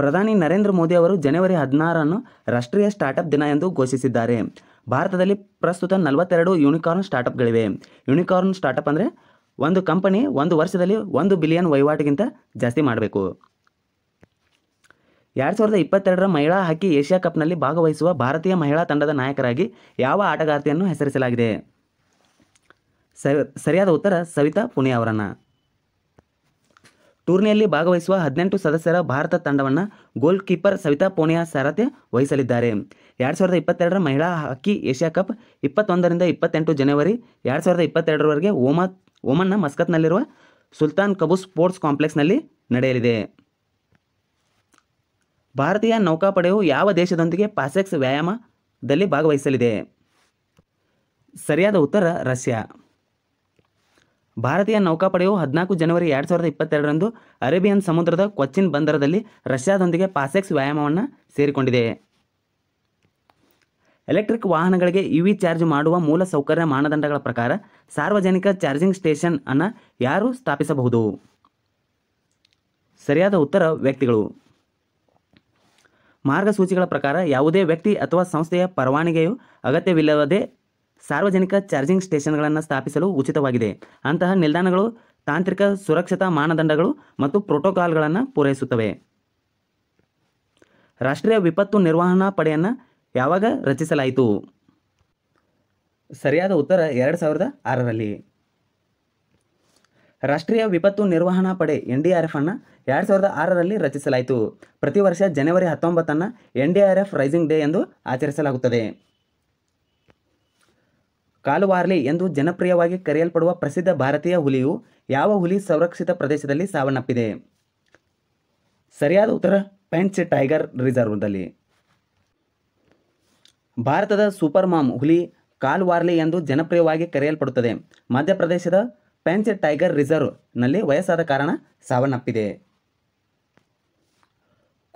ಪ್ರಧಾನಿ ನರೇಂದ್ರ ಮೋದಿ ಅವರು ಜನವರಿ ಹದಿನಾರನ್ನು ರಾಷ್ಟ್ರೀಯ ಸ್ಟಾರ್ಟಪ್ ದಿನ ಎಂದು ಘೋಷಿಸಿದ್ದಾರೆ ಭಾರತದಲ್ಲಿ ಪ್ರಸ್ತುತ ನಲವತ್ತೆರಡು ಯುನಿಕಾರ್ನ್ ಸ್ಟಾರ್ಟಪ್ಗಳಿವೆ ಯುನಿಕಾರ್ನ್ ಸ್ಟಾರ್ಟ್ಅಪ್ ಅಂದರೆ ಒಂದು ಕಂಪನಿ ಒಂದು ವರ್ಷದಲ್ಲಿ ಒಂದು ಬಿಲಿಯನ್ ವಹಿವಾಟಿಗಿಂತ ಜಾಸ್ತಿ ಮಾಡಬೇಕು ಎರಡು ಸಾವಿರದ ಇಪ್ಪತ್ತೆರಡರ ಮಹಿಳಾ ಹಾಕಿ ಏಷ್ಯಾ ಕಪ್ನಲ್ಲಿ ಭಾಗವಹಿಸುವ ಭಾರತೀಯ ಮಹಿಳಾ ತಂಡದ ನಾಯಕರಾಗಿ ಯಾವ ಆಟಗಾರ್ತಿಯನ್ನು ಹೆಸರಿಸಲಾಗಿದೆ ಸರಿಯಾದ ಉತ್ತರ ಸವಿತಾ ಪುಣೆ ಅವರನ್ನು ಟೂರ್ನಿಯಲ್ಲಿ ಭಾಗವಹಿಸುವ ಹದಿನೆಂಟು ಸದಸ್ಯರ ಭಾರತ ತಂಡವನ್ನು ಗೋಲ್ ಕೀಪರ್ ಸವಿತಾ ಪೋನಿಯಾ ಸಾರಥ್ಯ ವಹಿಸಲಿದ್ದಾರೆ ಎರಡು ಸಾವಿರದ ಇಪ್ಪತ್ತೆರಡರ ಮಹಿಳಾ ಹಾಕಿ ಏಷ್ಯಾ ಕಪ್ ಇಪ್ಪತ್ತೊಂದರಿಂದ ಇಪ್ಪತ್ತೆಂಟು ಜನವರಿ ಎರಡು ಸಾವಿರದ ಇಪ್ಪತ್ತೆರಡರವರೆಗೆ ಓಮಾ ಓಮನ್ನ ಮಸ್ಕತ್ನಲ್ಲಿರುವ ಸುಲ್ತಾನ್ ಕಬೂಸ್ ಸ್ಪೋರ್ಟ್ಸ್ ಕಾಂಪ್ಲೆಕ್ಸ್ನಲ್ಲಿ ನಡೆಯಲಿದೆ ಭಾರತೀಯ ನೌಕಾಪಡೆಯು ಯಾವ ದೇಶದೊಂದಿಗೆ ಪಾಸೆಕ್ಸ್ ವ್ಯಾಯಾಮದಲ್ಲಿ ಭಾಗವಹಿಸಲಿದೆ ಸರಿಯಾದ ಉತ್ತರ ರಷ್ಯಾ ಭಾರತೀಯ ನೌಕಾಪಡೆಯು ಹದಿನಾಲ್ಕು ಜನವರಿ ಎರಡು ಸಾವಿರದ ಇಪ್ಪತ್ತೆರಡರಂದು ಅರೇಬಿಯನ್ ಸಮುದ್ರದ ಕೊಚ್ಚಿನ್ ಬಂದರದಲ್ಲಿ ರಷ್ಯಾದೊಂದಿಗೆ ಪಾಸೆಕ್ಸ್ ವ್ಯಾಯಾಮವನ್ನು ಸೇರಿಕೊಂಡಿದೆ ಎಲೆಕ್ಟ್ರಿಕ್ ವಾಹನಗಳಿಗೆ ಇವಿ ವಿ ಚಾರ್ಜ್ ಮಾಡುವ ಮೂಲ ಸೌಕರ್ಯ ಮಾನದಂಡಗಳ ಪ್ರಕಾರ ಸಾರ್ವಜನಿಕ ಚಾರ್ಜಿಂಗ್ ಸ್ಟೇಷನ್ ಅನ್ನು ಯಾರು ಸ್ಥಾಪಿಸಬಹುದು ಸರಿಯಾದ ಉತ್ತರ ವ್ಯಕ್ತಿಗಳು ಮಾರ್ಗಸೂಚಿಗಳ ಪ್ರಕಾರ ಯಾವುದೇ ವ್ಯಕ್ತಿ ಅಥವಾ ಸಂಸ್ಥೆಯ ಪರವಾನಗಿಯು ಅಗತ್ಯವಿಲ್ಲದೆ ಸಾರ್ವಜನಿಕ ಚಾರ್ಜಿಂಗ್ ಸ್ಟೇಷನ್ಗಳನ್ನು ಸ್ಥಾಪಿಸಲು ಉಚಿತವಾಗಿದೆ ಅಂತಹ ನಿಲ್ದಾಣಗಳು ತಾಂತ್ರಿಕ ಸುರಕ್ಷತಾ ಮಾನದಂಡಗಳು ಮತ್ತು ಪ್ರೋಟೋಕಾಲ್ಗಳನ್ನು ಪೂರೈಸುತ್ತವೆ ರಾಷ್ಟ್ರೀಯ ವಿಪತ್ತು ನಿರ್ವಹಣಾ ಪಡೆಯನ್ನು ಯಾವಾಗ ರಚಿಸಲಾಯಿತು ಸರಿಯಾದ ಉತ್ತರ ಎರಡು ಸಾವಿರದ ಆರರಲ್ಲಿ ರಾಷ್ಟ್ರೀಯ ವಿಪತ್ತು ನಿರ್ವಹಣಾ ಪಡೆ ಎನ್ ಡಿ ಆರ್ ಎಫ್ ಅನ್ನು ಎರಡು ಸಾವಿರದ ಆರರಲ್ಲಿ ರಚಿಸಲಾಯಿತು ಪ್ರತಿ ವರ್ಷ ಜನವರಿ ಹತ್ತೊಂಬತ್ತನ್ನು N D R F raising day ಎಂದು ಆಚರಿಸಲಾಗುತ್ತದೆ ಕಾಲುವಾರ್ಲಿ ಎಂದು ಜನಪ್ರಿಯವಾಗಿ ಕರೆಯಲ್ಪಡುವ ಪ್ರಸಿದ್ಧ ಭಾರತೀಯ ಹುಲಿಯು ಯಾವ ಹುಲಿ ಸಂರಕ್ಷಿತ ಪ್ರದೇಶದಲ್ಲಿ ಸಾವನ್ನಪ್ಪಿದೆ ಸರಿಯಾದ ಉತ್ತರ ಪೆಂಚ್ ಟೈಗರ್ ರಿಸರ್ವ್ದಲ್ಲಿ ಭಾರತದ ಸೂಪರ್ ಮಾಮ್ ಹುಲಿ ಕಾಲ್ವಾರ್ಲಿ ಎಂದು ಜನಪ್ರಿಯವಾಗಿ ಕರೆಯಲ್ಪಡುತ್ತದೆ ಮಧ್ಯಪ್ರದೇಶದ ಪೆಂಚ್ ಟೈಗರ್ ರಿಸರ್ವ್ನಲ್ಲಿ ವಯಸ್ಸಾದ ಕಾರಣ ಸಾವನ್ನಪ್ಪಿದೆ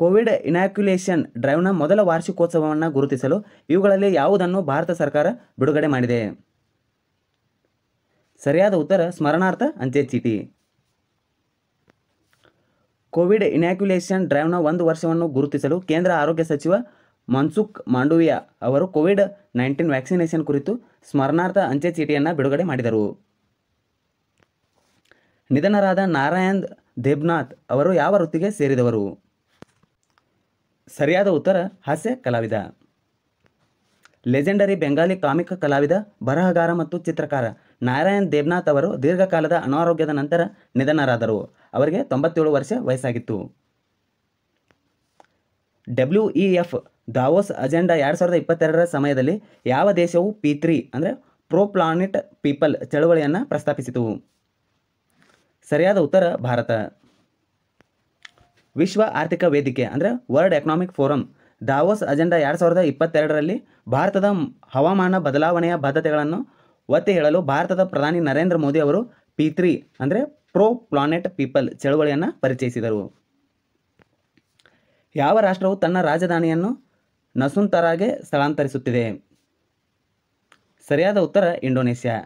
ಕೋವಿಡ್ ಇನಾಕ್ಯುಲೇಷನ್ ಡ್ರೈವ್ನ ಮೊದಲ ವಾರ್ಷಿಕೋತ್ಸವವನ್ನು ಗುರುತಿಸಲು ಇವುಗಳಲ್ಲಿ ಯಾವುದನ್ನು ಭಾರತ ಸರ್ಕಾರ ಬಿಡುಗಡೆ ಮಾಡಿದೆ ಸರಿಯಾದ ಉತ್ತರ ಸ್ಮರಣಾರ್ಥ ಅಂಚೆ ಚೀಟಿ ಕೋವಿಡ್ ಇನಾಕ್ಯುಲೇಷನ್ ಡ್ರೈವ್ನ ಒಂದು ವರ್ಷವನ್ನು ಗುರುತಿಸಲು ಕೇಂದ್ರ ಆರೋಗ್ಯ ಸಚಿವ ಮನ್ಸುಖ್ ಮಾಂಡವಿಯಾ ಅವರು ಕೋವಿಡ್ ನೈನ್ಟೀನ್ ವ್ಯಾಕ್ಸಿನೇಷನ್ ಕುರಿತು ಸ್ಮರಣಾರ್ಥ ಅಂಚೆ ಚೀಟಿಯನ್ನು ಬಿಡುಗಡೆ ಮಾಡಿದರು ನಿಧನರಾದ ನಾರಾಯಣ್ ದೇಬ್ನಾಥ್ ಅವರು ಯಾವ ವೃತ್ತಿಗೆ ಸೇರಿದವರು ಸರಿಯಾದ ಉತ್ತರ ಹಾಸ್ಯ ಕಲಾವಿದ ಲೆಜೆಂಡರಿ ಬೆಂಗಾಲಿ ಕಾಮಿಕ ಕಲಾವಿದ ಬರಹಗಾರ ಮತ್ತು ಚಿತ್ರಕಾರ ನಾರಾಯಣ್ ದೇವ್ನಾಥ್ ಅವರು ದೀರ್ಘಕಾಲದ ಅನಾರೋಗ್ಯದ ನಂತರ ನಿಧನರಾದರು ಅವರಿಗೆ ತೊಂಬತ್ತೇಳು ವರ್ಷ ವಯಸ್ಸಾಗಿತ್ತು W E F Davos agenda ಎರಡು ಸಾವಿರದ ಇಪ್ಪತ್ತೆರಡರ ಸಮಯದಲ್ಲಿ ಯಾವ ದೇಶವು ಪಿ ತ್ರೀ ಅಂದರೆ ಪ್ರೋ ಪ್ಲಾನೆಟ್ ಪೀಪಲ್ ಚಳವಳಿಯನ್ನು ಪ್ರಸ್ತಾಪಿಸಿತು ಸರಿಯಾದ ಉತ್ತರ ಭಾರತ ವಿಶ್ವ ಆರ್ಥಿಕ ವೇದಿಕೆ ಅಂದರೆ world economic forum Davos agenda ಎರಡು ಸಾವಿರದ ಇಪ್ಪತ್ತೆರಡರಲ್ಲಿ ಭಾರತದ ಹವಾಮಾನ ಬದಲಾವಣೆಯ ಬದ್ಧತೆಗಳನ್ನು ಒತ್ತಿ ಹೇಳಲು ಭಾರತದ ಪ್ರಧಾನಿ ನರೇಂದ್ರ ಮೋದಿ ಅವರು ಪಿ ತ್ರೀ ಅಂದರೆ ಪ್ರೋ ಪ್ಲಾನೆಟ್ ಪೀಪಲ್ ಚಳವಳಿಯನ್ನು ಪರಿಚಯಿಸಿದರು ಯಾವ ರಾಷ್ಟ್ರವು ತನ್ನ ರಾಜಧಾನಿಯನ್ನು ನಸುಂತರಾಗೆ ಸ್ಥಳಾಂತರಿಸುತ್ತಿದೆ ಸರಿಯಾದ ಉತ್ತರ ಇಂಡೋನೇಷ್ಯಾ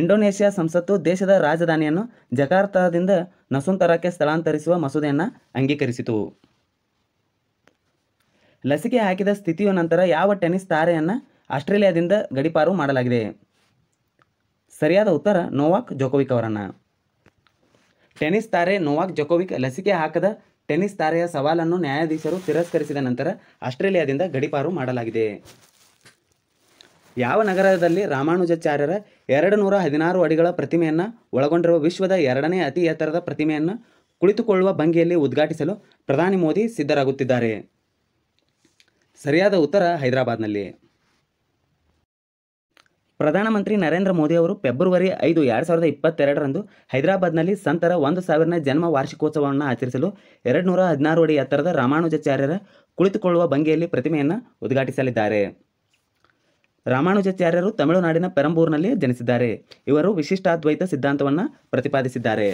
ಇಂಡೋನೇಷ್ಯಾ ಸಂಸತ್ತು ದೇಶದ ರಾಜಧಾನಿಯನ್ನು ಜಕಾರ್ತಾದಿಂದ ನಸುಂತರಕ್ಕೆ ಸ್ಥಳಾಂತರಿಸುವ ಮಸೂದೆಯನ್ನು ಅಂಗೀಕರಿಸಿತು ಲಸಿಕೆ ಹಾಕಿದ ಸ್ಥಿತಿಯ ನಂತರ ಯಾವ ಟೆನಿಸ್ ತಾರೆಯನ್ನು ಆಸ್ಟ್ರೇಲಿಯಾದಿಂದ ಗಡಿಪಾರು ಮಾಡಲಾಗಿದೆ ಸರಿಯಾದ ಉತ್ತರ ನೋವಾಕ್ ಜೋಕೋವಿಕ್ ಅವರನ್ನು ಟೆನಿಸ್ ತಾರೆ ನೋವಾಕ್ ಜೋಕೋವಿಕ್ ಲಸಿಕೆ ಹಾಕದ ಟೆನಿಸ್ ತಾರೆಯ ಸವಾಲನ್ನು ನ್ಯಾಯಾಧೀಶರು ತಿರಸ್ಕರಿಸಿದ ನಂತರ ಆಸ್ಟ್ರೇಲಿಯಾದಿಂದ ಗಡಿಪಾರು ಮಾಡಲಾಗಿದೆ ಯಾವ ನಗರದಲ್ಲಿ ರಾಮಾನುಜಾಚಾರ್ಯರ ಎರಡು ನೂರ ಹದಿನಾರು ಅಡಿಗಳ ಪ್ರತಿಮೆಯನ್ನು ಒಳಗೊಂಡಿರುವ ವಿಶ್ವದ ಎರಡನೇ ಅತಿ ಎತ್ತರದ ಪ್ರತಿಮೆಯನ್ನು ಕುಳಿತುಕೊಳ್ಳುವ ಭಂಗಿಯಲ್ಲಿ ಉದ್ಘಾಟಿಸಲು ಪ್ರಧಾನಿ ಮೋದಿ ಸಿದ್ಧರಾಗುತ್ತಿದ್ದಾರೆ ಸರಿಯಾದ ಉತ್ತರ ಹೈದರಾಬಾದ್ನಲ್ಲಿ ಪ್ರಧಾನಮಂತ್ರಿ ನರೇಂದ್ರ ಮೋದಿ ಅವರು ಫೆಬ್ರವರಿ ಐದು ಎರಡು ಸಾವಿರದ ಇಪ್ಪತ್ತೆರಡರಂದು ಹೈದರಾಬಾದ್ನಲ್ಲಿ ಸಂತರ ಒಂದು ಸಾವಿರನೇ ಜನ್ಮ ವಾರ್ಷಿಕೋತ್ಸವವನ್ನು ಆಚರಿಸಲು ಎರಡು ನೂರ ಹದಿನಾರು ಅಡಿ ಎತ್ತರದ ರಾಮಾನುಜಾಚಾರ್ಯರ ಕುಳಿತುಕೊಳ್ಳುವ ಭಂಗಿಯಲ್ಲಿ ಪ್ರತಿಮೆಯನ್ನು ಉದ್ಘಾಟಿಸಲಿದ್ದಾರೆ ರಾಮಾನುಜಾಚಾರ್ಯರು ತಮಿಳುನಾಡಿನ ಪೆರಂಬೂರ್ನಲ್ಲಿ ಜನಿಸಿದ್ದಾರೆ ಇವರು ವಿಶಿಷ್ಟಾದ್ವೈತ ಸಿದ್ಧಾಂತವನ್ನು ಪ್ರತಿಪಾದಿಸಿದ್ದಾರೆ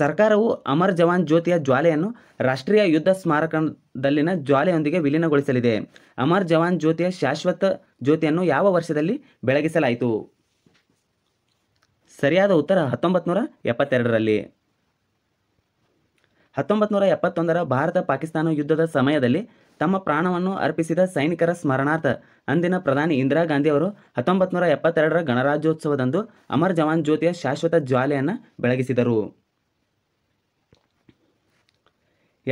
ಸರ್ಕಾರವು ಅಮರ್ ಜವಾನ್ ಜ್ಯೋತಿಯ ಜ್ವಾಲೆಯನ್ನು ರಾಷ್ಟ್ರೀಯ ಯುದ್ಧ ಸ್ಮಾರಕದಲ್ಲಿನ ಜ್ವಾಲೆಯೊಂದಿಗೆ ವಿಲೀನಗೊಳಿಸಲಿದೆ ಅಮರ್ ಜವಾನ್ ಜ್ಯೋತಿಯ ಶಾಶ್ವತ ಜ್ಯೋತಿಯನ್ನು ಯಾವ ವರ್ಷದಲ್ಲಿ ಬೆಳಗಿಸಲಾಯಿತು ಸರಿಯಾದ ಉತ್ತರ ಹತ್ತೊಂಬತ್ತು ನೂರ ಎಪ್ಪತ್ತೆರಡರಲ್ಲಿ ಹತ್ತೊಂಬತ್ತು ನೂರ ಎಪ್ಪತ್ತೊಂದರ ಭಾರತ ಪಾಕಿಸ್ತಾನ ಯುದ್ಧದ ಸಮಯದಲ್ಲಿ ತಮ್ಮ ಪ್ರಾಣವನ್ನು ಅರ್ಪಿಸಿದ ಸೈನಿಕರ ಸ್ಮರಣಾರ್ಥ ಅಂದಿನ ಪ್ರಧಾನಿ ಇಂದಿರಾ ಗಾಂಧಿ ಅವರು ಹತ್ತೊಂಬತ್ತು ನೂರ ಎಪ್ಪತ್ತೆರಡರ ಗಣರಾಜ್ಯೋತ್ಸವದಂದು ಅಮರ್ ಜವಾನ್ ಜ್ಯೋತಿಯ ಶಾಶ್ವತ ಜ್ವಾಲೆಯನ್ನು ಬೆಳಗಿಸಿದರು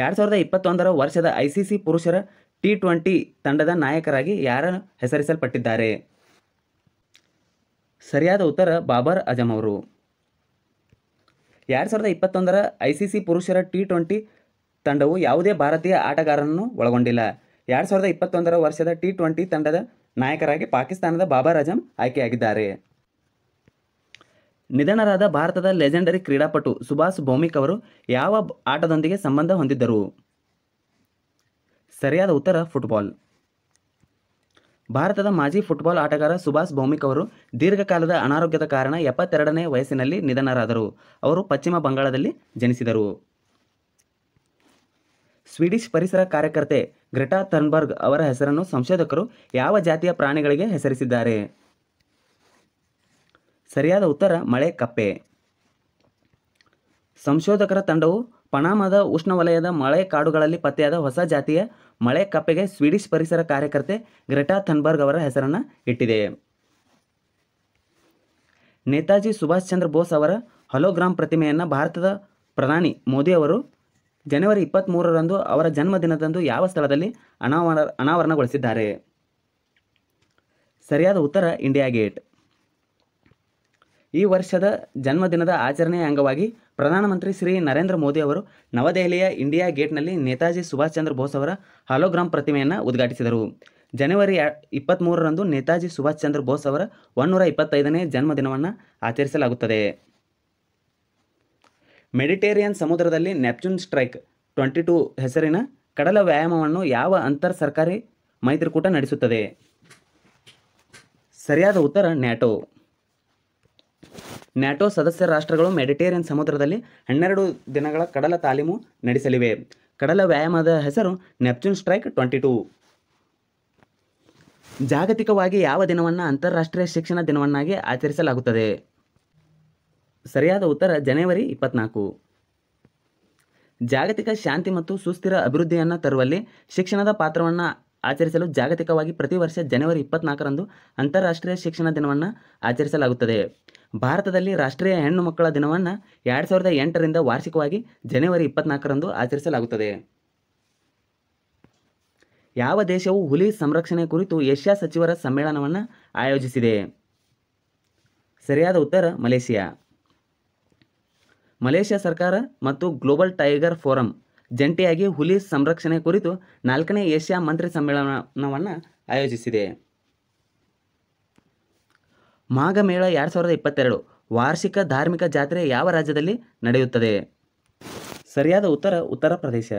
ಎರಡು ಸಾವಿರದ ಇಪ್ಪತ್ತೊಂದರ ವರ್ಷದ ಐಸಿಸಿ ಪುರುಷರ ಟಿ ಟ್ವೆಂಟಿ ತಂಡದ ನಾಯಕರಾಗಿ ಯಾರ ಹೆಸರಿಸಲ್ಪಟ್ಟಿದ್ದಾರೆ ಸರಿಯಾದ ಉತ್ತರ ಬಾಬರ್ ಅಜಮ್ ಅವರು ಎರಡು ಸಾವಿರದ ಇಪ್ಪತ್ತೊಂದರ ಐಸಿಸಿ ಪುರುಷರ ಟಿ ಟ್ವೆಂಟಿ ತಂಡವು ಯಾವುದೇ ಭಾರತೀಯ ಆಟಗಾರರನ್ನು ಒಳಗೊಂಡಿಲ್ಲ ಎರಡು ಸಾವಿರದ ಇಪ್ಪತ್ತೊಂದರ ವರ್ಷದ ಟಿ ಟ್ವೆಂಟಿ ತಂಡದ ನಾಯಕರಾಗಿ ಪಾಕಿಸ್ತಾನದ ಬಾಬರ್ ಅಜಮ್ ಆಯ್ಕೆಯಾಗಿದ್ದಾರೆ ನಿಧನರಾದ ಭಾರತದ ಲೆಜೆಂಡರಿ ಕ್ರೀಡಾಪಟು ಸುಭಾಷ್ ಭೌಮಿಕ್ ಅವರು ಯಾವ ಆಟದೊಂದಿಗೆ ಸಂಬಂಧ ಹೊಂದಿದ್ದರು ಸರಿಯಾದ ಉತ್ತರ ಫುಟ್ಬಾಲ್ ಭಾರತದ ಮಾಜಿ ಫುಟ್ಬಾಲ್ ಆಟಗಾರ ಸುಭಾಷ್ ಭೌಮಿಕ್ ಅವರು ದೀರ್ಘಕಾಲದ ಅನಾರೋಗ್ಯದ ಕಾರಣ ಎಪ್ಪತ್ತೆರಡನೇ ವಯಸ್ಸಿನಲ್ಲಿ ನಿಧನರಾದರು ಅವರು ಪಶ್ಚಿಮ ಬಂಗಾಳದಲ್ಲಿ ಜನಿಸಿದರು ಸ್ವೀಡಿಷ್ ಪರಿಸರ ಕಾರ್ಯಕರ್ತೆ ಗ್ರೆಟಾ ಥನ್ಬರ್ಗ್ ಅವರ ಹೆಸರನ್ನು ಸಂಶೋಧಕರು ಯಾವ ಜಾತಿಯ ಪ್ರಾಣಿಗಳಿಗೆ ಹೆಸರಿಸಿದ್ದಾರೆ ಸರಿಯಾದ ಉತ್ತರ ಮಳೆ ಕಪ್ಪೆ ಸಂಶೋಧಕರ ತಂಡವು ಪನಾಮದ ಉಷ್ಣವಲಯದ ಮಳೆ ಕಾಡುಗಳಲ್ಲಿ ಪತ್ತೆಯಾದ ಹೊಸ ಜಾತಿಯ ಮಳೆ ಕಪ್ಪೆಗೆ ಸ್ವೀಡಿಷ್ ಪರಿಸರ ಕಾರ್ಯಕರ್ತೆ ಗ್ರೆಟಾ ಥನ್ಬರ್ಗ್ ಅವರ ಹೆಸರನ್ನು ಇಟ್ಟಿದೆ ನೇತಾಜಿ ಸುಭಾಷ್ ಚಂದ್ರ ಬೋಸ್ ಅವರ ಹಲೋಗ್ರಾಮ್ ಪ್ರತಿಮೆಯನ್ನು ಭಾರತದ ಪ್ರಧಾನಿ ಮೋದಿ ಅವರು ಜನವರಿ ಇಪ್ಪತ್ತ್ಮೂರರಂದು ಅವರ ಜನ್ಮದಿನದಂದು ಯಾವ ಸ್ಥಳದಲ್ಲಿ ಅನಾವರಣ ಅನಾವರಣಗೊಳಿಸಿದ್ದಾರೆ ಸರಿಯಾದ ಉತ್ತರ ಇಂಡಿಯಾ ಗೇಟ್ ಈ ವರ್ಷದ ಜನ್ಮದಿನದ ಆಚರಣೆಯ ಅಂಗವಾಗಿ ಪ್ರಧಾನಮಂತ್ರಿ ಶ್ರೀ ನರೇಂದ್ರ ಮೋದಿ ಅವರು ನವದೆಹಲಿಯ ಇಂಡಿಯಾ ಗೇಟ್ನಲ್ಲಿ ನೇತಾಜಿ ಸುಭಾಷ್ ಚಂದ್ರ ಬೋಸ್ ಅವರ ಹಾಲೋಗ್ರಾಮ್ ಪ್ರತಿಮೆಯನ್ನು ಉದ್ಘಾಟಿಸಿದರು ಜನವರಿ ಇಪ್ಪತ್ತ್ಮೂರರಂದು ನೇತಾಜಿ ಸುಭಾಷ್ ಚಂದ್ರ ಬೋಸ್ ಅವರ ಒನ್ನೂರ ಇಪ್ಪತ್ತೈದನೇ ಜನ್ಮದಿನವನ್ನು ಆಚರಿಸಲಾಗುತ್ತದೆ ಮೆಡಿಟೇರಿಯನ್ ಸಮುದ್ರದಲ್ಲಿ ನೆಪ್ಚೂನ್ ಸ್ಟ್ರೈಕ್ ಟ್ವೆಂಟಿ ಟೂ ಹೆಸರಿನ ಕಡಲ ವ್ಯಾಯಾಮವನ್ನು ಯಾವ ಅಂತರ್ ಸರ್ಕಾರಿ ಮೈತ್ರಿಕೂಟ ನಡೆಸುತ್ತದೆ ಸರಿಯಾದ ಉತ್ತರ ನ್ಯಾಟೋ ನ್ಯಾಟೋ ಸದಸ್ಯ ರಾಷ್ಟ್ರಗಳು ಮೆಡಿಟೇರಿಯನ್ ಸಮುದ್ರದಲ್ಲಿ ಹನ್ನೆರಡು ದಿನಗಳ ಕಡಲ ತಾಲೀಮು ನಡೆಸಲಿವೆ ಕಡಲ ವ್ಯಾಯಾಮದ ಹೆಸರು ನೆಪ್ಚೂನ್ ಸ್ಟ್ರೈಕ್ ಟ್ವೆಂಟಿ ಟೂ ಜಾಗತಿಕವಾಗಿ ಯಾವ ದಿನವನ್ನು ಅಂತಾರಾಷ್ಟ್ರೀಯ ಶಿಕ್ಷಣ ದಿನವನ್ನಾಗಿ ಆಚರಿಸಲಾಗುತ್ತದೆ ಸರಿಯಾದ ಉತ್ತರ ಜನವರಿ ಇಪ್ಪತ್ನಾಲ್ಕು ಜಾಗತಿಕ ಶಾಂತಿ ಮತ್ತು ಸುಸ್ಥಿರ ಅಭಿವೃದ್ಧಿಯನ್ನು ತರುವಲ್ಲಿ ಶಿಕ್ಷಣದ ಪಾತ್ರವನ್ನು ಆಚರಿಸಲು ಜಾಗತಿಕವಾಗಿ ಪ್ರತಿ ವರ್ಷ ಜನವರಿ ಇಪ್ಪತ್ನಾಲ್ಕರಂದು ಅಂತಾರಾಷ್ಟ್ರೀಯ ಶಿಕ್ಷಣ ದಿನವನ್ನು ಆಚರಿಸಲಾಗುತ್ತದೆ ಭಾರತದಲ್ಲಿ ರಾಷ್ಟ್ರೀಯ ಹೆಣ್ಣು ಮಕ್ಕಳ ದಿನವನ್ನು ಎರಡು ಸಾವಿರದ ಎಂಟರಿಂದ ವಾರ್ಷಿಕವಾಗಿ ಜನವರಿ ಇಪ್ಪತ್ನಾಲ್ಕರಂದು ಆಚರಿಸಲಾಗುತ್ತದೆ ಯಾವ ದೇಶವು ಹುಲಿ ಸಂರಕ್ಷಣೆ ಕುರಿತು ಏಷ್ಯಾ ಸಚಿವರ ಸಮ್ಮೇಳನವನ್ನು ಆಯೋಜಿಸಿದೆ ಸರಿಯಾದ ಉತ್ತರ ಮಲೇಷಿಯಾ ಮಲೇಷ್ಯಾ ಸರ್ಕಾರ ಮತ್ತು ಗ್ಲೋಬಲ್ ಟೈಗರ್ ಫೋರಂ ಜಂಟಿಯಾಗಿ ಹುಲಿ ಸಂರಕ್ಷಣೆ ಕುರಿತು ನಾಲ್ಕನೇ ಏಷ್ಯಾ ಮಂತ್ರಿ ಸಮ್ಮೇಳನವನ್ನು ಆಯೋಜಿಸಿದೆ ಮಾಘಮೇಳ ಎರಡು ಸಾವಿರದ ಇಪ್ಪತ್ತೆರಡು ವಾರ್ಷಿಕ ಧಾರ್ಮಿಕ ಜಾತ್ರೆ ಯಾವ ರಾಜ್ಯದಲ್ಲಿ ನಡೆಯುತ್ತದೆ ಸರಿಯಾದ ಉತ್ತರ ಉತ್ತರ ಪ್ರದೇಶ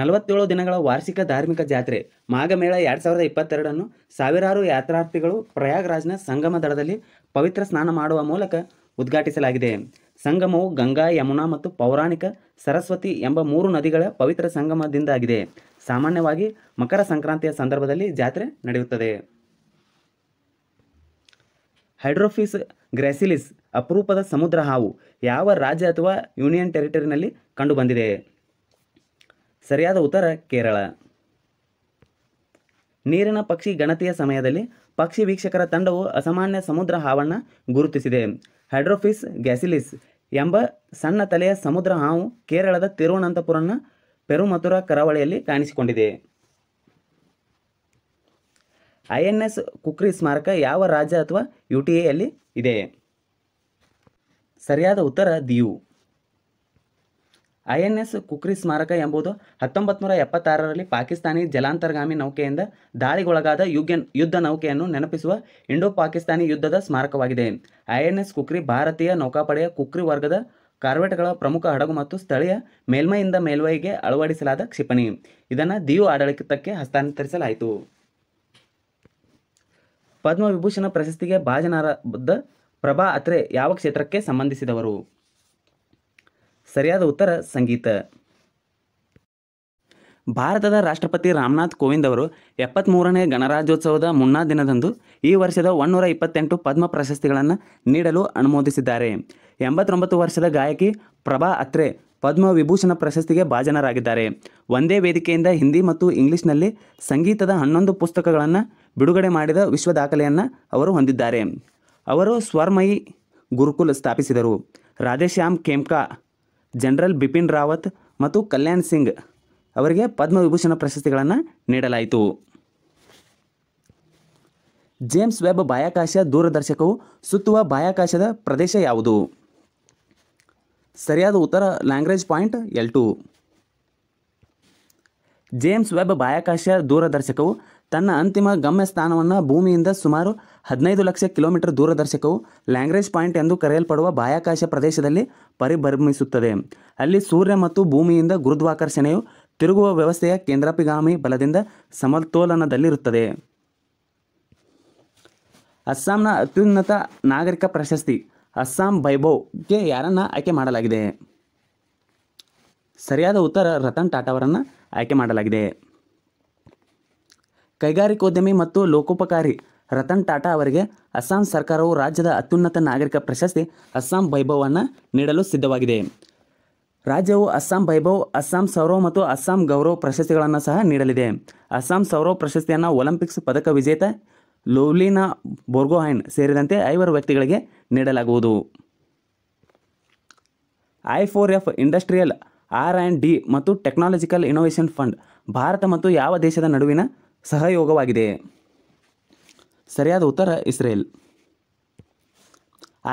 ನಲವತ್ತೇಳು ದಿನಗಳ ವಾರ್ಷಿಕ ಧಾರ್ಮಿಕ ಜಾತ್ರೆ ಮಾಘಮೇಳ ಎರಡು ಸಾವಿರದ ಇಪ್ಪತ್ತೆರಡನ್ನು ಸಾವಿರಾರು ಯಾತ್ರಾರ್ಥಿಗಳು ಪ್ರಯಾಗ್ರಾಜ್ನ ಸಂಗಮ ದಳದಲ್ಲಿ ಪವಿತ್ರ ಸ್ನಾನ ಮಾಡುವ ಮೂಲಕ ಉದ್ಘಾಟಿಸಲಾಗಿದೆ ಸಂಗಮವು ಗಂಗಾ ಯಮುನಾ ಮತ್ತು ಪೌರಾಣಿಕ ಸರಸ್ವತಿ ಎಂಬ ಮೂರು ನದಿಗಳ ಪವಿತ್ರ ಸಂಗಮದಿಂದಾಗಿದೆ ಸಾಮಾನ್ಯವಾಗಿ ಮಕರ ಸಂಕ್ರಾಂತಿಯ ಸಂದರ್ಭದಲ್ಲಿ ಜಾತ್ರೆ ನಡೆಯುತ್ತದೆ ಹೈಡ್ರೋಫಿಸ್ ಗ್ರೆಸಿಲಿಸ್ ಅಪರೂಪದ ಸಮುದ್ರ ಹಾವು ಯಾವ ರಾಜ್ಯ ಅಥವಾ ಯೂನಿಯನ್ ಟೆರಿಟರಿನಲ್ಲಿ ಕಂಡುಬಂದಿದೆ ಸರಿಯಾದ ಉತ್ತರ ಕೇರಳ ನೀರಿನ ಪಕ್ಷಿ ಗಣತಿಯ ಸಮಯದಲ್ಲಿ ಪಕ್ಷಿ ವೀಕ್ಷಕರ ತಂಡವು ಅಸಾಮಾನ್ಯ ಸಮುದ್ರ ಹಾವನ್ನು ಗುರುತಿಸಿದೆ ಹೈಡ್ರೋಫಿಸ್ ಗ್ಯಾಸಿಲಿಸ್ ಎಂಬ ಸಣ್ಣ ತಲೆಯ ಸಮುದ್ರ ಹಾವು ಕೇರಳದ ತಿರುವನಂತಪುರನ ಪೆರುಮಥುರ ಕರಾವಳಿಯಲ್ಲಿ ಕಾಣಿಸಿಕೊಂಡಿದೆ ಐ ಎನ್ ಎಸ್ ಕುಕ್ರಿ ಸ್ಮಾರಕ ಯಾವ ರಾಜ್ಯ ಅಥವಾ ಯು ಟಿ ಎಯಲ್ಲಿ ಇದೆ ಸರಿಯಾದ ಉತ್ತರ Diu I N S Khukri ಸ್ಮಾರಕ ಎಂಬುದು ಹತ್ತೊಂಬತ್ತು ನೂರ ಎಪ್ಪತ್ತಾರರಲ್ಲಿ ಪಾಕಿಸ್ತಾನಿ ಜಲಾಂತರ್ಗಾಮಿ ನೌಕೆಯಿಂದ ದಾಳಿಗೊಳಗಾದ ಯುಗ್ಯನ್ ಯುದ್ಧ ನೌಕೆಯನ್ನು ನೆನಪಿಸುವ ಇಂಡೋ ಪಾಕಿಸ್ತಾನಿ ಯುದ್ಧದ ಸ್ಮಾರಕವಾಗಿದೆ ಐ ಎನ್ ಎಸ್ ಕುಕ್ರಿ ಭಾರತೀಯ ನೌಕಾಪಡೆಯ ಕುಕ್ರಿ ವರ್ಗದ ಕಾರ್ವೆಟ್ಗಳ ಪ್ರಮುಖ ಹಡಗು ಮತ್ತು ಸ್ಥಳೀಯ ಮೇಲ್ಮೈಯಿಂದ ಮೇಲ್ಮೈಗೆ ಅಳವಡಿಸಲಾದ ಕ್ಷಿಪಣಿ ಇದನ್ನು ದಿಯು ಆಡಳಿತಕ್ಕೆ ಹಸ್ತಾಂತರಿಸಲಾಯಿತು ಪದ್ಮವಿಭೂಷಣ ಪ್ರಶಸ್ತಿಗೆ ಭಾಜನರಾದ ಪ್ರಭಾ ಅತ್ರೆ ಯಾವ ಕ್ಷೇತ್ರಕ್ಕೆ ಸಂಬಂಧಿಸಿದವರು ಸರಿಯಾದ ಉತ್ತರ ಸಂಗೀತ ಭಾರತದ ರಾಷ್ಟ್ರಪತಿ ರಾಮನಾಥ್ ಕೋವಿಂದ್ ಅವರು ಎಪ್ಪತ್ತ್ಮೂರನೇ ಗಣರಾಜ್ಯೋತ್ಸವದ ಮುನ್ನಾ ದಿನದಂದು ಈ ವರ್ಷದ ಒನ್ನೂರ ಇಪ್ಪತ್ತೆಂಟು ಪದ್ಮ ಪ್ರಶಸ್ತಿಗಳನ್ನು ನೀಡಲು ಅನುಮೋದಿಸಿದ್ದಾರೆ ಎಂಬತ್ತೊಂಬತ್ತು ವರ್ಷದ ಗಾಯಕಿ ಪ್ರಭಾ ಅತ್ರೆ ಪದ್ಮ ವಿಭೂಷಣ ಪ್ರಶಸ್ತಿಗೆ ಭಾಜನರಾಗಿದ್ದಾರೆ ಒಂದೇ ವೇದಿಕೆಯಿಂದ ಹಿಂದಿ ಮತ್ತು ಇಂಗ್ಲಿಷ್ನಲ್ಲಿ ಸಂಗೀತದ ಹನ್ನೊಂದು ಪುಸ್ತಕಗಳನ್ನು ಬಿಡುಗಡೆ ಮಾಡಿದ ವಿಶ್ವ ದಾಖಲೆಯನ್ನು ಅವರು ಹೊಂದಿದ್ದಾರೆ ಅವರು ಸ್ವರ್ಮಯಿ ಗುರುಕುಲ್ ಸ್ಥಾಪಿಸಿದರು ರಾಧೇಶ್ಯಾಮ್ ಕೇಮ್ಕಾ ಜನರಲ್ ಬಿಪಿನ್ ರಾವತ್ ಮತ್ತು ಕಲ್ಯಾಣ್ ಸಿಂಗ್ ಅವರಿಗೆ ಪದ್ಮವಿಭೂಷಣ ಪ್ರಶಸ್ತಿಗಳನ್ನು ನೀಡಲಾಯಿತು ಜೇಮ್ಸ್ ವೆಬ್ ಬಾಹ್ಯಾಕಾಶ ದೂರದರ್ಶಕವು ಸುತ್ತುವ ಬಾಹ್ಯಾಕಾಶದ ಪ್ರದೇಶ ಯಾವುದು ಸರಿಯಾದ ಉತ್ತರ ಲ್ಯಾಂಗ್ವೇಜ್ point L two James Webb ಬಾಹ್ಯಾಕಾಶ ದೂರದರ್ಶಕವು ತನ್ನ ಅಂತಿಮ ಗಮ್ಯ ಸ್ಥಾನವನ್ನು ಭೂಮಿಯಿಂದ ಸುಮಾರು ಹದಿನೈದು ಲಕ್ಷ ಕಿಲೋಮೀಟರ್ ದೂರದರ್ಶಕವು ಲ್ಯಾಂಗ್ರೇಜ್ ಪಾಯಿಂಟ್ ಎಂದು ಕರೆಯಲ್ಪಡುವ ಬಾಹ್ಯಾಕಾಶ ಪ್ರದೇಶದಲ್ಲಿ ಪರಿಭ್ರಮಿಸುತ್ತದೆ ಅಲ್ಲಿ ಸೂರ್ಯ ಮತ್ತು ಭೂಮಿಯಿಂದ ಗುರುತ್ವಾಕರ್ಷಣೆಯು ತಿರುಗುವ ವ್ಯವಸ್ಥೆಯ ಕೇಂದ್ರಾಪಿಗಾಮಿ ಬಲದಿಂದ ಸಮತೋಲನದಲ್ಲಿರುತ್ತದೆ ಅಸ್ಸಾಂನ ಅತ್ಯುನ್ನತ ನಾಗರಿಕ ಪ್ರಶಸ್ತಿ ಅಸ್ಸಾಂ ಬೈಭವ್ಗೆ ಯಾರನ್ನು ಆಯ್ಕೆ ಮಾಡಲಾಗಿದೆ ಸರಿಯಾದ ಉತ್ತರ ರತನ್ ಟಾಟಾ ಅವರನ್ನು ಆಯ್ಕೆ ಮಾಡಲಾಗಿದೆ ಕೈಗಾರಿಕೋದ್ಯಮಿ ಮತ್ತು ಲೋಕೋಪಕಾರಿ ರತನ್ ಟಾಟಾ ಅವರಿಗೆ ಅಸ್ಸಾಂ ಸರ್ಕಾರವು ರಾಜ್ಯದ ಅತ್ಯುನ್ನತ ನಾಗರಿಕ ಪ್ರಶಸ್ತಿ ಅಸ್ಸಾಂ ವೈಭವವನ್ನು ನೀಡಲು ಸಿದ್ಧವಾಗಿದೆ ರಾಜ್ಯವು ಅಸ್ಸಾಂ ವೈಭವ್ ಅಸ್ಸಾಂ ಸೌರವ್ ಮತ್ತು ಅಸ್ಸಾಂ ಗೌರವ್ ಪ್ರಶಸ್ತಿಗಳನ್ನು ಸಹ ನೀಡಲಿದೆ ಅಸ್ಸಾಂ ಸೌರವ್ ಪ್ರಶಸ್ತಿಯನ್ನು ಒಲಿಂಪಿಕ್ಸ್ ಪದಕ ವಿಜೇತ ಲೋಲಿನಾ ಬೋರ್ಗೋಹೈನ್ ಸೇರಿದಂತೆ ಐವರು ವ್ಯಕ್ತಿಗಳಿಗೆ ನೀಡಲಾಗುವುದು I four F industrial R and D ಮತ್ತು ಟೆಕ್ನಾಲಜಿಕಲ್ ಇನೋವೇಷನ್ ಫಂಡ್ ಭಾರತ ಮತ್ತು ಯಾವ ದೇಶದ ನಡುವಿನ ಸಹಯೋಗವಾಗಿದೆ ಸರಿಯಾದ ಉತ್ತರ ಇಸ್ರೇಲ್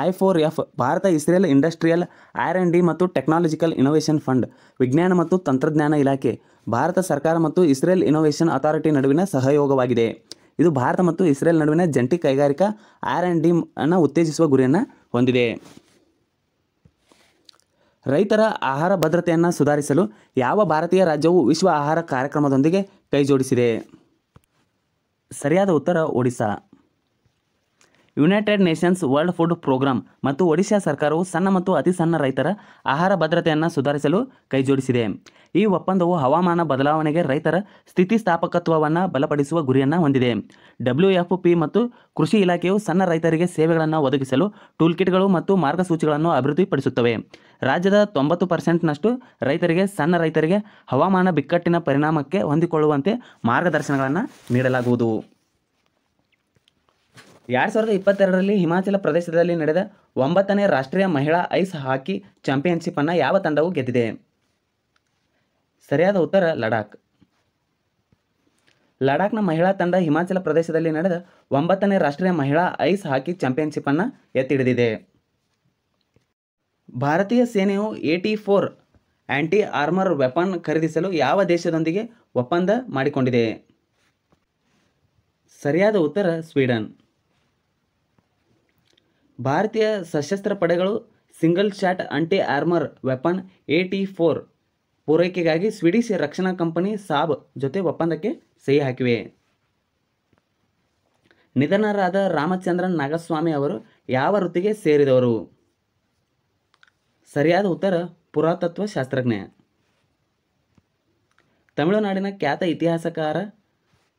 ಐ ಫೋರ್ ಎಫ್ ಭಾರತ Israel industrial R and D ಮತ್ತು ಟೆಕ್ನಾಲಜಿಕಲ್ ಇನೋವೇಷನ್ ಫಂಡ್ ವಿಜ್ಞಾನ ಮತ್ತು ತಂತ್ರಜ್ಞಾನ ಇಲಾಖೆ ಭಾರತ ಸರ್ಕಾರ ಮತ್ತು ಇಸ್ರೇಲ್ ಇನೋವೇಷನ್ ಅಥಾರಿಟಿ ನಡುವಿನ ಸಹಯೋಗವಾಗಿದೆ ಇದು ಭಾರತ ಮತ್ತು ಇಸ್ರೇಲ್ ನಡುವಿನ ಜಂಟಿ ಕೈಗಾರಿಕಾ ಆರ್ ಆ್ಯಂಡ್ ಡಿ ಅನ್ನು ಉತ್ತೇಜಿಸುವ ಗುರಿಯನ್ನು ಹೊಂದಿದೆ ರೈತರ ಆಹಾರ ಭದ್ರತೆಯನ್ನು ಸುಧಾರಿಸಲು ಯಾವ ಭಾರತೀಯ ರಾಜ್ಯವು ವಿಶ್ವ ಆಹಾರ ಕಾರ್ಯಕ್ರಮದೊಂದಿಗೆ ಕೈಜೋಡಿಸಿದೆ ಸರಿಯಾದ ಉತ್ತರ Odisha United Nations World Food Programme ಮತ್ತು ಒಡಿಶಾ ಸರ್ಕಾರವು ಸಣ್ಣ ಮತ್ತು ಅತಿ ಸಣ್ಣ ರೈತರ ಆಹಾರ ಭದ್ರತೆಯನ್ನು ಸುಧಾರಿಸಲು ಕೈಜೋಡಿಸಿದೆ ಈ ಒಪ್ಪಂದವು ಹವಾಮಾನ ಬದಲಾವಣೆಗೆ ರೈತರ ಸ್ಥಿತಿಸ್ಥಾಪಕತ್ವವನ್ನು ಬಲಪಡಿಸುವ ಗುರಿಯನ್ನು ಹೊಂದಿದೆ ಡಬ್ಲ್ಯೂ ಎಫ್ ಪಿ ಮತ್ತು ಕೃಷಿ ಇಲಾಖೆಯು ಸಣ್ಣ ರೈತರಿಗೆ ಸೇವೆಗಳನ್ನು ಒದಗಿಸಲು ಟೂಲ್ ಕಿಟ್ಗಳು ಮತ್ತು ಮಾರ್ಗಸೂಚಿಗಳನ್ನು ಅಭಿವೃದ್ಧಿಪಡಿಸುತ್ತವೆ ರಾಜ್ಯದ ತೊಂಬತ್ತು ಪರ್ಸೆಂಟ್ನಷ್ಟು ರೈತರಿಗೆ ಸಣ್ಣ ರೈತರಿಗೆ ಹವಾಮಾನ ಬಿಕ್ಕಟ್ಟಿನ ಪರಿಣಾಮಕ್ಕೆ ಹೊಂದಿಕೊಳ್ಳುವಂತೆ ಮಾರ್ಗದರ್ಶನಗಳನ್ನು ನೀಡಲಾಗುವುದು ಎರಡು ಸಾವಿರದ ಇಪ್ಪತ್ತೆರಡರಲ್ಲಿ ಹಿಮಾಚಲ ಪ್ರದೇಶದಲ್ಲಿ ನಡೆದ ಒಂಬತ್ತನೇ ರಾಷ್ಟ್ರೀಯ ಮಹಿಳಾ ಐಸ್ ಹಾಕಿ ಚಾಂಪಿಯನ್ಶಿಪ್ ಅನ್ನು ಯಾವ ತಂಡವು ಗೆದ್ದಿದೆ ಸರಿಯಾದ ಉತ್ತರ ಲಡಾಖ್ ಲಡಾಖ್ನ ಮಹಿಳಾ ತಂಡ ಹಿಮಾಚಲ ಪ್ರದೇಶದಲ್ಲಿ ನಡೆದ ಒಂಬತ್ತನೇ ರಾಷ್ಟ್ರೀಯ ಮಹಿಳಾ ಐಸ್ ಹಾಕಿ ಚಾಂಪಿಯನ್ಶಿಪ್ ಅನ್ನು ಎತ್ತಿಡಿದಿದೆ ಭಾರತೀಯ ಸೇನೆಯು AT four anti armour weapon ಖರೀದಿಸಲು ಯಾವ ದೇಶದೊಂದಿಗೆ ಒಪ್ಪಂದ ಮಾಡಿಕೊಂಡಿದೆ ಸರಿಯಾದ ಉತ್ತರ ಸ್ವೀಡನ್ ಭಾರತೀಯ ಸಶಸ್ತ್ರ ಪಡೆಗಳು single shot anti armour weapon A T four ಪೂರೈಕೆಗಾಗಿ ಸ್ವೀಡಿಷ್ ರಕ್ಷಣಾ ಕಂಪನಿ ಸಾಬ್ ಜೊತೆ ಒಪ್ಪಂದಕ್ಕೆ ಸಹಿ ಹಾಕಿವೆ ನಿಧನರಾದ ರಾಮಚಂದ್ರನ್ ನಾಗಸ್ವಾಮಿ ಅವರು ಯಾವ ವೃತ್ತಿಗೆ ಸೇರಿದವರು ಸರಿಯಾದ ಉತ್ತರ ಪುರಾತತ್ವ ಶಾಸ್ತ್ರಜ್ಞ ತಮಿಳುನಾಡಿನ ಖ್ಯಾತ ಇತಿಹಾಸಕಾರ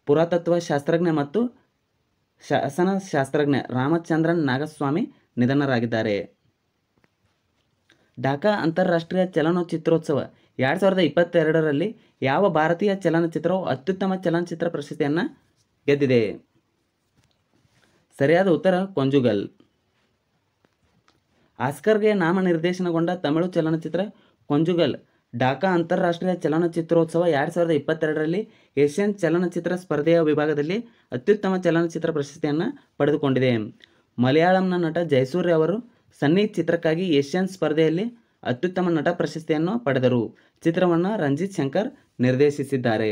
ಪುರಾತತ್ವ ಶಾಸ್ತ್ರಜ್ಞ ಮತ್ತು ಶಾಸನ ಶಾಸ್ತ್ರಜ್ಞ ರಾಮಚಂದ್ರನ್ ನಾಗಸ್ವಾಮಿ ನಿಧನರಾಗಿದ್ದಾರೆ ಢಾಕಾ ಅಂತಾರಾಷ್ಟ್ರೀಯ ಚಲನಚಿತ್ರೋತ್ಸವ ಎರಡು ಸಾವಿರದ ಇಪ್ಪತ್ತೆರಡರಲ್ಲಿ ಯಾವ ಭಾರತೀಯ ಚಲನಚಿತ್ರವು ಅತ್ಯುತ್ತಮ ಚಲನಚಿತ್ರ ಪ್ರಶಸ್ತಿಯನ್ನು ಗೆದ್ದಿದೆ ಸರಿಯಾದ ಉತ್ತರ ಕೊಂಜುಗಲ್ ಆಸ್ಕರ್ಗೆ ನಾಮ ನಿರ್ದೇಶನಗೊಂಡ ತಮಿಳು ಚಲನಚಿತ್ರ ಕೊಂಜುಗಲ್ ಢಾಕಾ ಅಂತಾರಾಷ್ಟ್ರೀಯ ಚಲನಚಿತ್ರೋತ್ಸವ ಎರಡು ಸಾವಿರದ ಇಪ್ಪತ್ತೆರಡರಲ್ಲಿ ಏಷ್ಯನ್ ಚಲನಚಿತ್ರ ಸ್ಪರ್ಧೆಯ ವಿಭಾಗದಲ್ಲಿ ಅತ್ಯುತ್ತಮ ಚಲನಚಿತ್ರ ಪ್ರಶಸ್ತಿಯನ್ನು ಪಡೆದುಕೊಂಡಿದೆ ಮಲಯಾಳಂನ ನಟ ಜಯಸೂರ್ಯ ಅವರು ಸನ್ನಿ ಚಿತ್ರಕ್ಕಾಗಿ ಏಷ್ಯನ್ ಸ್ಪರ್ಧೆಯಲ್ಲಿ ಅತ್ಯುತ್ತಮ ನಟ ಪ್ರಶಸ್ತಿಯನ್ನು ಪಡೆದರು ಚಿತ್ರವನ್ನು ರಂಜಿತ್ ಶಂಕರ್ ನಿರ್ದೇಶಿಸಿದ್ದಾರೆ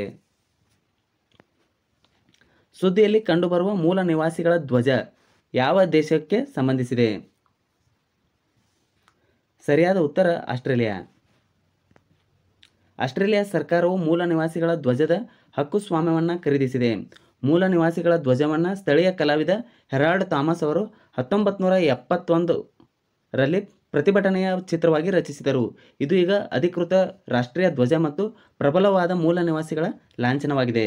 ಸುದ್ದಿಯಲ್ಲಿ ಕಂಡುಬರುವ ಮೂಲ ನಿವಾಸಿಗಳ ಧ್ವಜ ಯಾವ ದೇಶಕ್ಕೆ ಸಂಬಂಧಿಸಿದೆ ಸರಿಯಾದ ಉತ್ತರ ಆಸ್ಟ್ರೇಲಿಯಾ ಆಸ್ಟ್ರೇಲಿಯಾ ಸರ್ಕಾರವು ಮೂಲ ನಿವಾಸಿಗಳ ಧ್ವಜದ ಹಕ್ಕುಸ್ವಾಮ್ಯವನ್ನು ಖರೀದಿಸಿದೆ ಮೂಲ ನಿವಾಸಿಗಳ ಧ್ವಜವನ್ನು ಸ್ಥಳೀಯ ಕಲಾವಿದ ಹೆರಾಲ್ಡ್ ಥಾಮಸ್ ಅವರು ಹತ್ತೊಂಬತ್ತು ನೂರ ಎಪ್ಪತ್ತೊಂದು ರಲ್ಲಿ ಪ್ರತಿಭಟನೆಯ ಚಿತ್ರವಾಗಿ ರಚಿಸಿದರು ಇದು ಈಗ ಅಧಿಕೃತ ರಾಷ್ಟ್ರೀಯ ಧ್ವಜ ಮತ್ತು ಪ್ರಬಲವಾದ ಮೂಲ ನಿವಾಸಿಗಳ ಲಾಂಛನವಾಗಿದೆ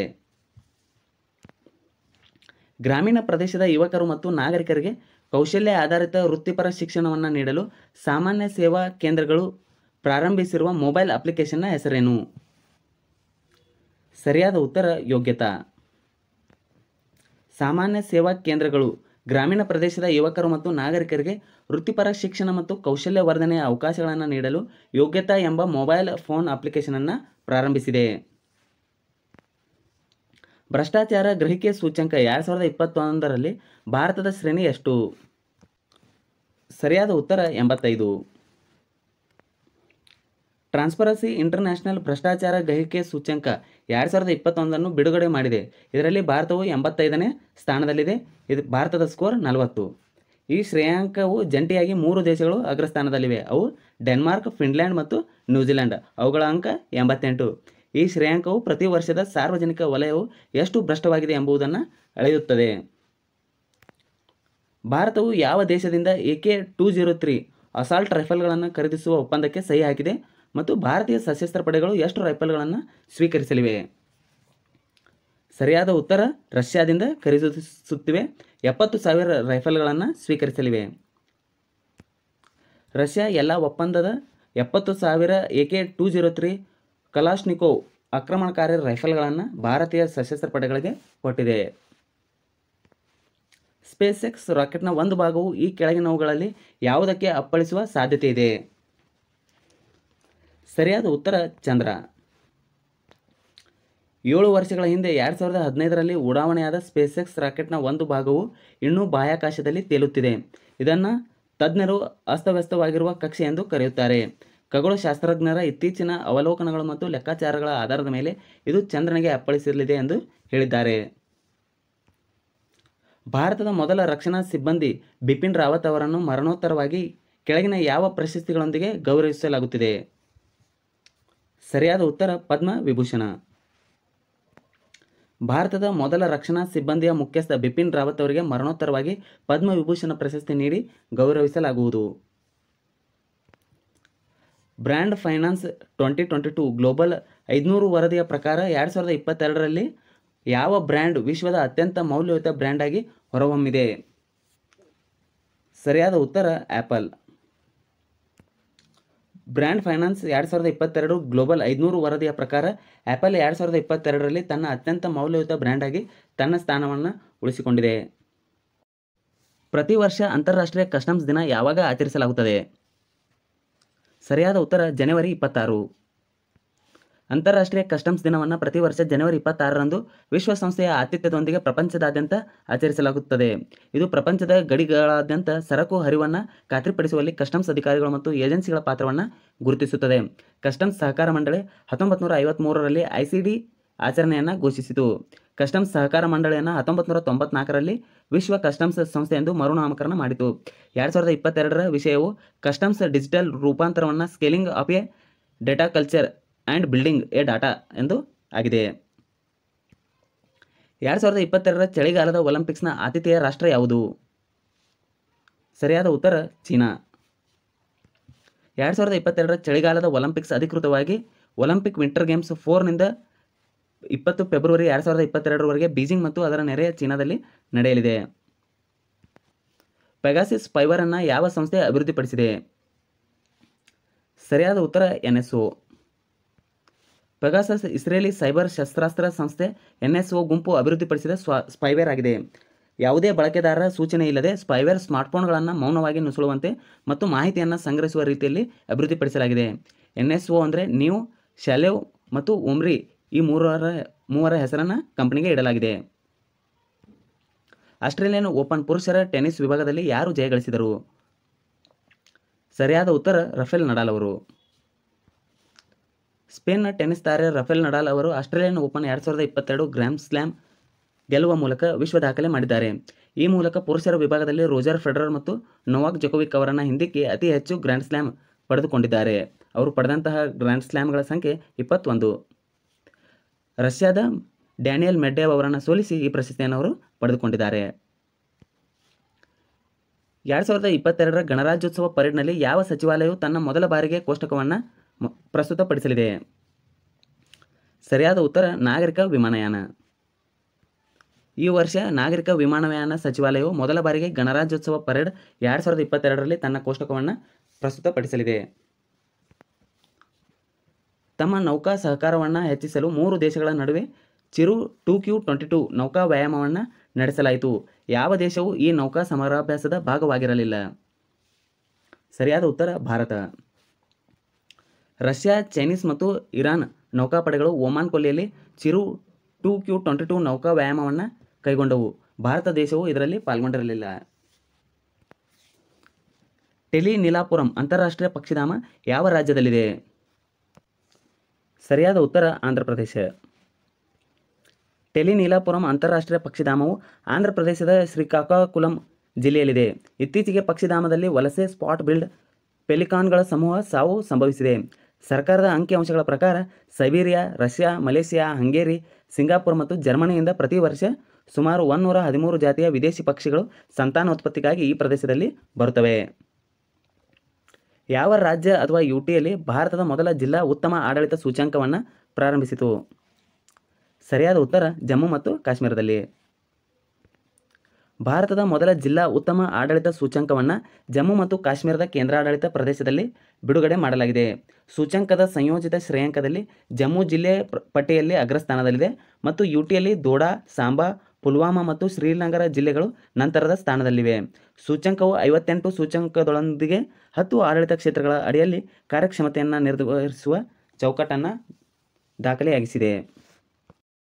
ಗ್ರಾಮೀಣ ಪ್ರದೇಶದ ಯುವಕರು ಮತ್ತು ನಾಗರಿಕರಿಗೆ ಕೌಶಲ್ಯ ಆಧಾರಿತ ವೃತ್ತಿಪರ ಶಿಕ್ಷಣವನ್ನು ನೀಡಲು ಸಾಮಾನ್ಯ ಸೇವಾ ಕೇಂದ್ರಗಳು ಪ್ರಾರಂಭಿಸಿರುವ ಮೊಬೈಲ್ ಅಪ್ಲಿಕೇಶನ್ನ ಹೆಸರೇನು ಸರಿಯಾದ ಉತ್ತರ ಯೋಗ್ಯತಾ ಸಾಮಾನ್ಯ ಸೇವಾ ಕೇಂದ್ರಗಳು ಗ್ರಾಮೀಣ ಪ್ರದೇಶದ ಯುವಕರು ಮತ್ತು ನಾಗರಿಕರಿಗೆ ವೃತ್ತಿಪರ ಶಿಕ್ಷಣ ಮತ್ತು ಕೌಶಲ್ಯ ವರ್ಧನೆಯ ಅವಕಾಶಗಳನ್ನು ನೀಡಲು ಯೋಗ್ಯತಾ ಎಂಬ ಮೊಬೈಲ್ ಫೋನ್ ಅಪ್ಲಿಕೇಶನನ್ನು ಪ್ರಾರಂಭಿಸಿದೆ ಭ್ರಷ್ಟಾಚಾರ ಗ್ರಹಿಕೆ ಸೂಚ್ಯಂಕ ಎರಡು ಸಾವಿರದ ಇಪ್ಪತ್ತೊಂದರಲ್ಲಿ ಭಾರತದ ಶ್ರೇಣಿ ಎಷ್ಟು ಸರಿಯಾದ ಉತ್ತರ ಎಂಬತ್ತೈದು ಟ್ರಾನ್ಸ್ಪರೆನ್ಸಿ ಇಂಟರ್ನ್ಯಾಷನಲ್ ಭ್ರಷ್ಟಾಚಾರ ಗ್ರಹಿಕೆ ಸೂಚ್ಯಂಕ ಎರಡು ಸಾವಿರದ ಇಪ್ಪತ್ತೊಂದನ್ನು ಬಿಡುಗಡೆ ಮಾಡಿದೆ ಇದರಲ್ಲಿ ಭಾರತವು ಎಂಬತ್ತೈದನೇ ಸ್ಥಾನದಲ್ಲಿದೆ ಇದು ಭಾರತದ ಸ್ಕೋರ್ ನಲವತ್ತು ಈ ಶ್ರೇಯಾಂಕವು ಜಂಟಿಯಾಗಿ ಮೂರು ದೇಶಗಳು ಅಗ್ರಸ್ಥಾನದಲ್ಲಿವೆ ಅವು ಡೆನ್ಮಾರ್ಕ್ ಫಿನ್ಲ್ಯಾಂಡ್ ಮತ್ತು ನ್ಯೂಜಿಲೆಂಡ್ ಅವುಗಳ ಅಂಕ ಎಂಬತ್ತೆಂಟು ಈ ಶ್ರೇಯಾಂಕವು ಪ್ರತಿ ವರ್ಷದ ಸಾರ್ವಜನಿಕ ವಲಯವು ಎಷ್ಟು ಭ್ರಷ್ಟವಾಗಿದೆ ಎಂಬುದನ್ನು ಅಳೆಯುತ್ತದೆ ಭಾರತವು ಯಾವ ದೇಶದಿಂದ K two zero three assault ರೈಫಲ್ಗಳನ್ನು ಖರೀದಿಸುವ ಒಪ್ಪಂದಕ್ಕೆ ಸಹಿ ಹಾಕಿದೆ ಮತ್ತು ಭಾರತೀಯ ಸಶಸ್ತ್ರ ಪಡೆಗಳು ಎಷ್ಟು ರೈಫಲ್ಗಳನ್ನು ಸ್ವೀಕರಿಸಲಿವೆ ಸರಿಯಾದ ಉತ್ತರ ರಷ್ಯಾದಿಂದ ಖರೀದಿಸುತ್ತಿವೆ ಎಪ್ಪತ್ತು ಸಾವಿರ ರೈಫಲ್ಗಳನ್ನು ಸ್ವೀಕರಿಸಲಿವೆ ರಷ್ಯಾ ಎಲ್ಲ ಒಪ್ಪಂದದ ಎಪ್ಪತ್ತು ಸಾವಿರ A K two zero three Kalashnikov ಆಕ್ರಮಣಕಾರಿ ರೈಫಲ್ಗಳನ್ನು ಭಾರತೀಯ ಸಶಸ್ತ್ರ ಪಡೆಗಳಿಗೆ ಕೊಟ್ಟಿದೆ ಸ್ಪೇಸ್ ಎಕ್ಸ್ ರಾಕೆಟ್ನ ಒಂದು ಭಾಗವು ಈ ಕೆಳಗಿನವುಗಳಲ್ಲಿ ಯಾವುದಕ್ಕೆ ಅಪ್ಪಳಿಸುವ ಸಾಧ್ಯತೆ ಇದೆ ಸರಿಯಾದ ಉತ್ತರ ಚಂದ್ರ ಏಳು ವರ್ಷಗಳ ಹಿಂದೆ ಎರಡು ಸಾವಿರದ ಹದಿನೈದರಲ್ಲಿ ಉಡಾವಣೆಯಾದ ಸ್ಪೇಸೆಕ್ಸ್ ರಾಕೆಟ್ನ ಒಂದು ಭಾಗವು ಇನ್ನೂ ಬಾಹ್ಯಾಕಾಶದಲ್ಲಿ ತೇಲುತ್ತಿದೆ ಇದನ್ನು ತಜ್ಞರು ಅಸ್ತವ್ಯಸ್ತವಾಗಿರುವ ಕಕ್ಷೆ ಎಂದು ಕರೆಯುತ್ತಾರೆ ಖಗೋಳಶಾಸ್ತ್ರಜ್ಞರ ಇತ್ತೀಚಿನ ಅವಲೋಕನಗಳು ಮತ್ತು ಲೆಕ್ಕಾಚಾರಗಳ ಆಧಾರದ ಮೇಲೆ ಇದು ಚಂದ್ರನಿಗೆ ಅಪ್ಪಳಿಸಿರಲಿದೆ ಎಂದು ಹೇಳಿದ್ದಾರೆ ಭಾರತದ ಮೊದಲ ರಕ್ಷಣಾ ಸಿಬ್ಬಂದಿ ಬಿಪಿನ್ ರಾವತ್ ಅವರನ್ನು ಮರಣೋತ್ತರವಾಗಿ ಕೆಳಗಿನ ಯಾವ ಪ್ರಶಸ್ತಿಗಳೊಂದಿಗೆ ಗೌರವಿಸಲಾಗುತ್ತಿದೆ ಸರಿಯಾದ ಉತ್ತರ ಪದ್ಮ ವಿಭೂಷಣ ಭಾರತದ ಮೊದಲ ರಕ್ಷಣಾ ಸಿಬ್ಬಂದಿಯ ಮುಖ್ಯಸ್ಥ ಬಿಪಿನ್ ರಾವತ್ ಅವರಿಗೆ ಮರಣೋತ್ತರವಾಗಿ ಪದ್ಮ ವಿಭೂಷಣ ಪ್ರಶಸ್ತಿ ನೀಡಿ ಗೌರವಿಸಲಾಗುವುದು Brand Finance twenty twenty two global ಐದುನೂರು ವರದಿಯ ಪ್ರಕಾರ ಎರಡು ಸಾವಿರದ ಇಪ್ಪತ್ತೆರಡರಲ್ಲಿ ಯಾವ ಬ್ರ್ಯಾಂಡ್ ವಿಶ್ವದ ಅತ್ಯಂತ ಮೌಲ್ಯಯುತ ಬ್ರ್ಯಾಂಡ್ ಆಗಿ ಹೊರಹೊಮ್ಮಿದೆ ಸರಿಯಾದ ಉತ್ತರ ಆ್ಯಪಲ್ ಬ್ರ್ಯಾಂಡ್ ಫೈನಾನ್ಸ್ ಎರಡು ಸಾವಿರದ ಇಪ್ಪತ್ತೆರಡು ಗ್ಲೋಬಲ್ ಐದುನೂರು ವರದಿಯ ಪ್ರಕಾರ ಆ್ಯಪಲ್ ಎರಡು ಸಾವಿರದ ಇಪ್ಪತ್ತೆರಡರಲ್ಲಿ ತನ್ನ ಅತ್ಯಂತ ಮೌಲ್ಯಯುತ ಬ್ರ್ಯಾಂಡ್ ಆಗಿ ತನ್ನ ಸ್ಥಾನವನ್ನು ಉಳಿಸಿಕೊಂಡಿದೆ ಪ್ರತಿ ವರ್ಷ ಅಂತಾರಾಷ್ಟ್ರೀಯ ಕಸ್ಟಮ್ಸ್ ದಿನ ಯಾವಾಗ ಆಚರಿಸಲಾಗುತ್ತದೆ ಸರಿಯಾದ ಉತ್ತರ ಜನವರಿ ಇಪ್ಪತ್ತಾರು ಅಂತಾರಾಷ್ಟ್ರೀಯ ಕಸ್ಟಮ್ಸ್ ದಿನವನ್ನು ಪ್ರತಿ ವರ್ಷ ಜನವರಿ ಇಪ್ಪತ್ತಾರರಂದು ವಿಶ್ವಸಂಸ್ಥೆಯ ಆತಿಥ್ಯದೊಂದಿಗೆ ಪ್ರಪಂಚದಾದ್ಯಂತ ಆಚರಿಸಲಾಗುತ್ತದೆ ಇದು ಪ್ರಪಂಚದ ಗಡಿಗಳಾದ್ಯಂತ ಸರಕು ಹರಿವನ್ನು ಖಾತ್ರಿಪಡಿಸುವಲ್ಲಿ ಕಸ್ಟಮ್ಸ್ ಅಧಿಕಾರಿಗಳು ಮತ್ತು ಏಜೆನ್ಸಿಗಳ ಪಾತ್ರವನ್ನು ಗುರುತಿಸುತ್ತದೆ ಕಸ್ಟಮ್ಸ್ ಸಹಕಾರ ಮಂಡಳಿ ಹತ್ತೊಂಬತ್ತು ನೂರ ಐವತ್ತ್ಮೂರರಲ್ಲಿ ಐ ಸಿ ಡಿ ಆಚರಣೆಯನ್ನು ಘೋಷಿಸಿತು ಕಸ್ಟಮ್ಸ್ ಸಹಕಾರ ಮಂಡಳಿಯನ್ನು ಹತ್ತೊಂಬತ್ತು ನೂರ ತೊಂಬತ್ನಾಲ್ಕರಲ್ಲಿ ವಿಶ್ವ ಕಸ್ಟಮ್ಸ್ ಸಂಸ್ಥೆ ಎಂದು ಮರುನಾಮಕರಣ ಮಾಡಿತು ಎರಡು ಸಾವಿರದ ಇಪ್ಪತ್ತೆರಡರ ವಿಷಯವು ಕಸ್ಟಮ್ಸ್ ಡಿಜಿಟಲ್ ರೂಪಾಂತರವನ್ನು scaling of a data culture and building a data ಎಂದು ಆಗಿದೆ ಎರಡು ಸಾವಿರದ ಇಪ್ಪತ್ತೆರಡರ ಚಳಿಗಾಲದ ಒಲಿಂಪಿಕ್ಸ್ನ ಆತಿಥೇಯ ರಾಷ್ಟ್ರ ಯಾವುದು ಸರಿಯಾದ ಉತ್ತರ ಚೀನಾ ಎರಡು ಸಾವಿರದ ಇಪ್ಪತ್ತೆರಡರ ಚಳಿಗಾಲದ ಒಲಿಂಪಿಕ್ಸ್ ಅಧಿಕೃತವಾಗಿ ಒಲಿಂಪಿಕ್ ವಿಂಟರ್ ಗೇಮ್ಸ್ ಫೋರ್ನಿಂದ ಇಪ್ಪತ್ತು ಫೆಬ್ರವರಿ ಎರಡು ಸಾವಿರದ ಇಪ್ಪತ್ತೆರಡರವರೆಗೆ ಬೀಜಿಂಗ್ ಮತ್ತು ಅದರ ನೆರೆಯ ಚೀನಾದಲ್ಲಿ ನಡೆಯಲಿದೆ ಪೆಗಾಸಿಸ್ ಫೈಬರನ್ನು ಯಾವ ಸಂಸ್ಥೆ ಅಭಿವೃದ್ಧಿಪಡಿಸಿದೆ ಸರಿಯಾದ ಉತ್ತರ ಎನ್ ಪೆಗಾಸಸ್ ಇಸ್ರೇಲಿ ಸೈಬರ್ ಶಸ್ತ್ರಾಸ್ತ್ರ ಸಂಸ್ಥೆ ಎನ್ಎಸ್ಒ ಗುಂಪು ಅಭಿವೃದ್ಧಿಪಡಿಸಿದ ಸ್ವ ಸ್ಪೈವೇರ್ ಆಗಿದೆ ಯಾವುದೇ ಬಳಕೆದಾರರ ಸೂಚನೆ ಇಲ್ಲದೆ ಸ್ಪೈವೇರ್ ಸ್ಮಾರ್ಟ್ಫೋನ್ಗಳನ್ನು ಮೌನವಾಗಿ ನುಸುಳುವಂತೆ ಮತ್ತು ಮಾಹಿತಿಯನ್ನು ಸಂಗ್ರಹಿಸುವ ರೀತಿಯಲ್ಲಿ ಅಭಿವೃದ್ಧಿಪಡಿಸಲಾಗಿದೆ ಎನ್ ಎಸ್ ಒ ಅಂದರೆ ನ್ಯೂ ಶಲೆವ್ ಮತ್ತು ಉಮ್ರಿ ಈ ಮೂರರ ಮೂವರ ಹೆಸರನ್ನು ಕಂಪನಿಗೆ ಇಡಲಾಗಿದೆ ಆಸ್ಟ್ರೇಲಿಯನ್ ಓಪನ್ ಪುರುಷರ ಟೆನಿಸ್ ವಿಭಾಗದಲ್ಲಿ ಯಾರು ಜಯಗಳಿಸಿದರು ಸರಿಯಾದ ಉತ್ತರ ರಫೇಲ್ ನಡಾಲ್ ಅವರು ಸ್ಪೇನ್ನ ಟೆನಿಸ್ ತಾರೆ ರಫೇಲ್ ನಡಾಲ್ ಅವರು ಆಸ್ಟ್ರೇಲಿಯನ್ ಓಪನ್ ಎರಡು ಸಾವಿರದ ಇಪ್ಪತ್ತೆರಡು ಗ್ರ್ಯಾಂಡ್ ಸ್ಲ್ಯಾಮ್ ಗೆಲ್ಲುವ ಮೂಲಕ ವಿಶ್ವ ದಾಖಲೆ ಮಾಡಿದ್ದಾರೆ ಈ ಮೂಲಕ ಪುರುಷರ ವಿಭಾಗದಲ್ಲಿ ರೋಜರ್ ಫೆಡರರ್ ಮತ್ತು ನೊವಾಕ್ ಜೊಕೋವಿಕ್ ಅವರನ್ನು ಹಿಂದಿಕ್ಕಿ ಅತಿ ಹೆಚ್ಚು ಗ್ರ್ಯಾಂಡ್ ಸ್ಲ್ಯಾಮ್ ಪಡೆದುಕೊಂಡಿದ್ದಾರೆ ಅವರು ಪಡೆದಂತಹ ಗ್ರ್ಯಾಂಡ್ ಸ್ಲ್ಯಾಮ್ಗಳ ಸಂಖ್ಯೆ ಇಪ್ಪತ್ತೊಂದು ರಷ್ಯಾದ ಡ್ಯಾನಿಯಲ್ ಮೆಡ್ಡೇವ್ ಅವರನ್ನು ಸೋಲಿಸಿ ಈ ಪ್ರಶಸ್ತಿಯನ್ನು ಅವರು ಪಡೆದುಕೊಂಡಿದ್ದಾರೆ ಎರಡು ಸಾವಿರದ ಇಪ್ಪತ್ತೆರಡರ ಗಣರಾಜ್ಯೋತ್ಸವ ಪರೇಡ್ನಲ್ಲಿ ಯಾವ ಸಚಿವಾಲಯವು ತನ್ನ ಮೊದಲ ಬಾರಿಗೆ ಕೋಷ್ಟಕವನ್ನು ಪ್ರಸ್ತುತಪಡಿಸಲಿದೆ ಸರಿಯಾದ ಉತ್ತರ ನಾಗರಿಕ ವಿಮಾನಯಾನ ಈ ವರ್ಷ ನಾಗರಿಕ ವಿಮಾನಯಾನ ಸಚಿವಾಲಯವು ಮೊದಲ ಬಾರಿಗೆ ಗಣರಾಜ್ಯೋತ್ಸವ ಪರೇಡ್ ಎರಡು ಸಾವಿರದ ಇಪ್ಪತ್ತೆರಡರಲ್ಲಿ ತನ್ನ ಕೋಷ್ಟಕವನ್ನು ಪ್ರಸ್ತುತಪಡಿಸಲಿದೆ ತಮ್ಮ ನೌಕಾ ಸಹಕಾರವನ್ನು ಹೆಚ್ಚಿಸಲು ಮೂರು ದೇಶಗಳ ನಡುವೆ Chiru two Q twenty two ನೌಕಾ ವ್ಯಾಯಾಮವನ್ನು ನಡೆಸಲಾಯಿತು ಯಾವ ದೇಶವೂ ಈ ನೌಕಾ ಸಮರಾಭ್ಯಾಸದ ಭಾಗವಾಗಿರಲಿಲ್ಲ ಸರಿಯಾದ ಉತ್ತರ ಭಾರತ ರಷ್ಯಾ ಚೈನೀಸ್ ಮತ್ತು ಇರಾನ್ ನೌಕಾಪಡೆಗಳು ಒಮಾನ್ ಕೊಲ್ಲಿಯಲ್ಲಿ Chiru two Q twenty two ನೌಕಾ ವ್ಯಾಯಾಮವನ್ನು ಕೈಗೊಂಡವು ಭಾರತ ದೇಶವು ಇದರಲ್ಲಿ ಪಾಲ್ಗೊಂಡಿರಲಿಲ್ಲ ಟೆಲಿ ನೀಲಾಪುರಂ ಅಂತಾರಾಷ್ಟ್ರೀಯ ಪಕ್ಷಿಧಾಮ ಯಾವ ರಾಜ್ಯದಲ್ಲಿದೆ ಸರಿಯಾದ ಉತ್ತರ ಆಂಧ್ರ ಪ್ರದೇಶ ಟೆಲಿ ನೀಲಾಪುರಂ ಅಂತಾರಾಷ್ಟ್ರೀಯ ಪಕ್ಷಿಧಾಮವು ಆಂಧ್ರ ಪ್ರದೇಶದ ಶ್ರೀಕಾಕುಲಂ ಜಿಲ್ಲೆಯಲ್ಲಿದೆ ಇತ್ತೀಚೆಗೆ ಪಕ್ಷಿಧಾಮದಲ್ಲಿ ವಲಸೆ ಸ್ಪಾಟ್ ಬಿಲ್ಡ್ ಪೆಲಿಕಾನ್ಗಳ ಸಮೂಹ ಸಾವು ಸಂಭವಿಸಿದೆ ಸರ್ಕಾರದ ಅಂಕಿಅಂಶಗಳ ಪ್ರಕಾರ Siberia Russia Malaysia Hungary Singapore ಮತ್ತು ಜರ್ಮನಿಯಿಂದ ಪ್ರತಿ ವರ್ಷ ಸುಮಾರು ಒಂದೂರ ಹದಿಮೂರು ಜಾತಿಯ ವಿದೇಶಿ ಪಕ್ಷಿಗಳು ಸಂತಾನೋತ್ಪತ್ತಿಗಾಗಿ ಈ ಪ್ರದೇಶದಲ್ಲಿ ಬರುತ್ತವೆ ಯಾವ ರಾಜ್ಯ ಅಥವಾ ಯು ಟಿಯಲ್ಲಿ ಭಾರತದ ಮೊದಲ ಜಿಲ್ಲಾ ಉತ್ತಮ ಆಡಳಿತ ಸೂಚ್ಯಾಂಕವನ್ನು ಪ್ರಾರಂಭಿಸಿತು ಸರಿಯಾದ ಉತ್ತರ ಜಮ್ಮು ಮತ್ತು ಕಾಶ್ಮೀರದಲ್ಲಿ ಭಾರತದ ಮೊದಲ ಜಿಲ್ಲಾ ಉತ್ತಮ ಆಡಳಿತ ಸೂಚ್ಯಂಕವನ್ನು ಜಮ್ಮು ಮತ್ತು ಕಾಶ್ಮೀರದ ಕೇಂದ್ರಾಡಳಿತ ಪ್ರದೇಶದಲ್ಲಿ ಬಿಡುಗಡೆ ಮಾಡಲಾಗಿದೆ ಸೂಚ್ಯಂಕದ ಸಂಯೋಜಿತ ಶ್ರೇಯಾಂಕದಲ್ಲಿ ಜಮ್ಮು ಜಿಲ್ಲೆ ಪಟ್ಟಿಯಲ್ಲಿ ಅಗ್ರಸ್ಥಾನದಲ್ಲಿದೆ ಮತ್ತು ಯುಟಿಯಲ್ಲಿ ದೋಡಾ ಸಾಂಬಾ ಪುಲ್ವಾಮಾ ಮತ್ತು ಶ್ರೀನಗರ ಜಿಲ್ಲೆಗಳು ನಂತರದ ಸ್ಥಾನದಲ್ಲಿವೆ ಸೂಚ್ಯಂಕವು ಐವತ್ತೆಂಟು ಸೂಚ್ಯಂಕದೊಂದಿಗೆ ಹತ್ತು ಆಡಳಿತ ಕ್ಷೇತ್ರಗಳ ಅಡಿಯಲ್ಲಿ ಕಾರ್ಯಕ್ಷಮತೆಯನ್ನು ನಿರ್ಧರಿಸುವ ಚೌಕಟ್ಟನ್ನು ದಾಖಲೆಯಾಗಿಸಿದೆ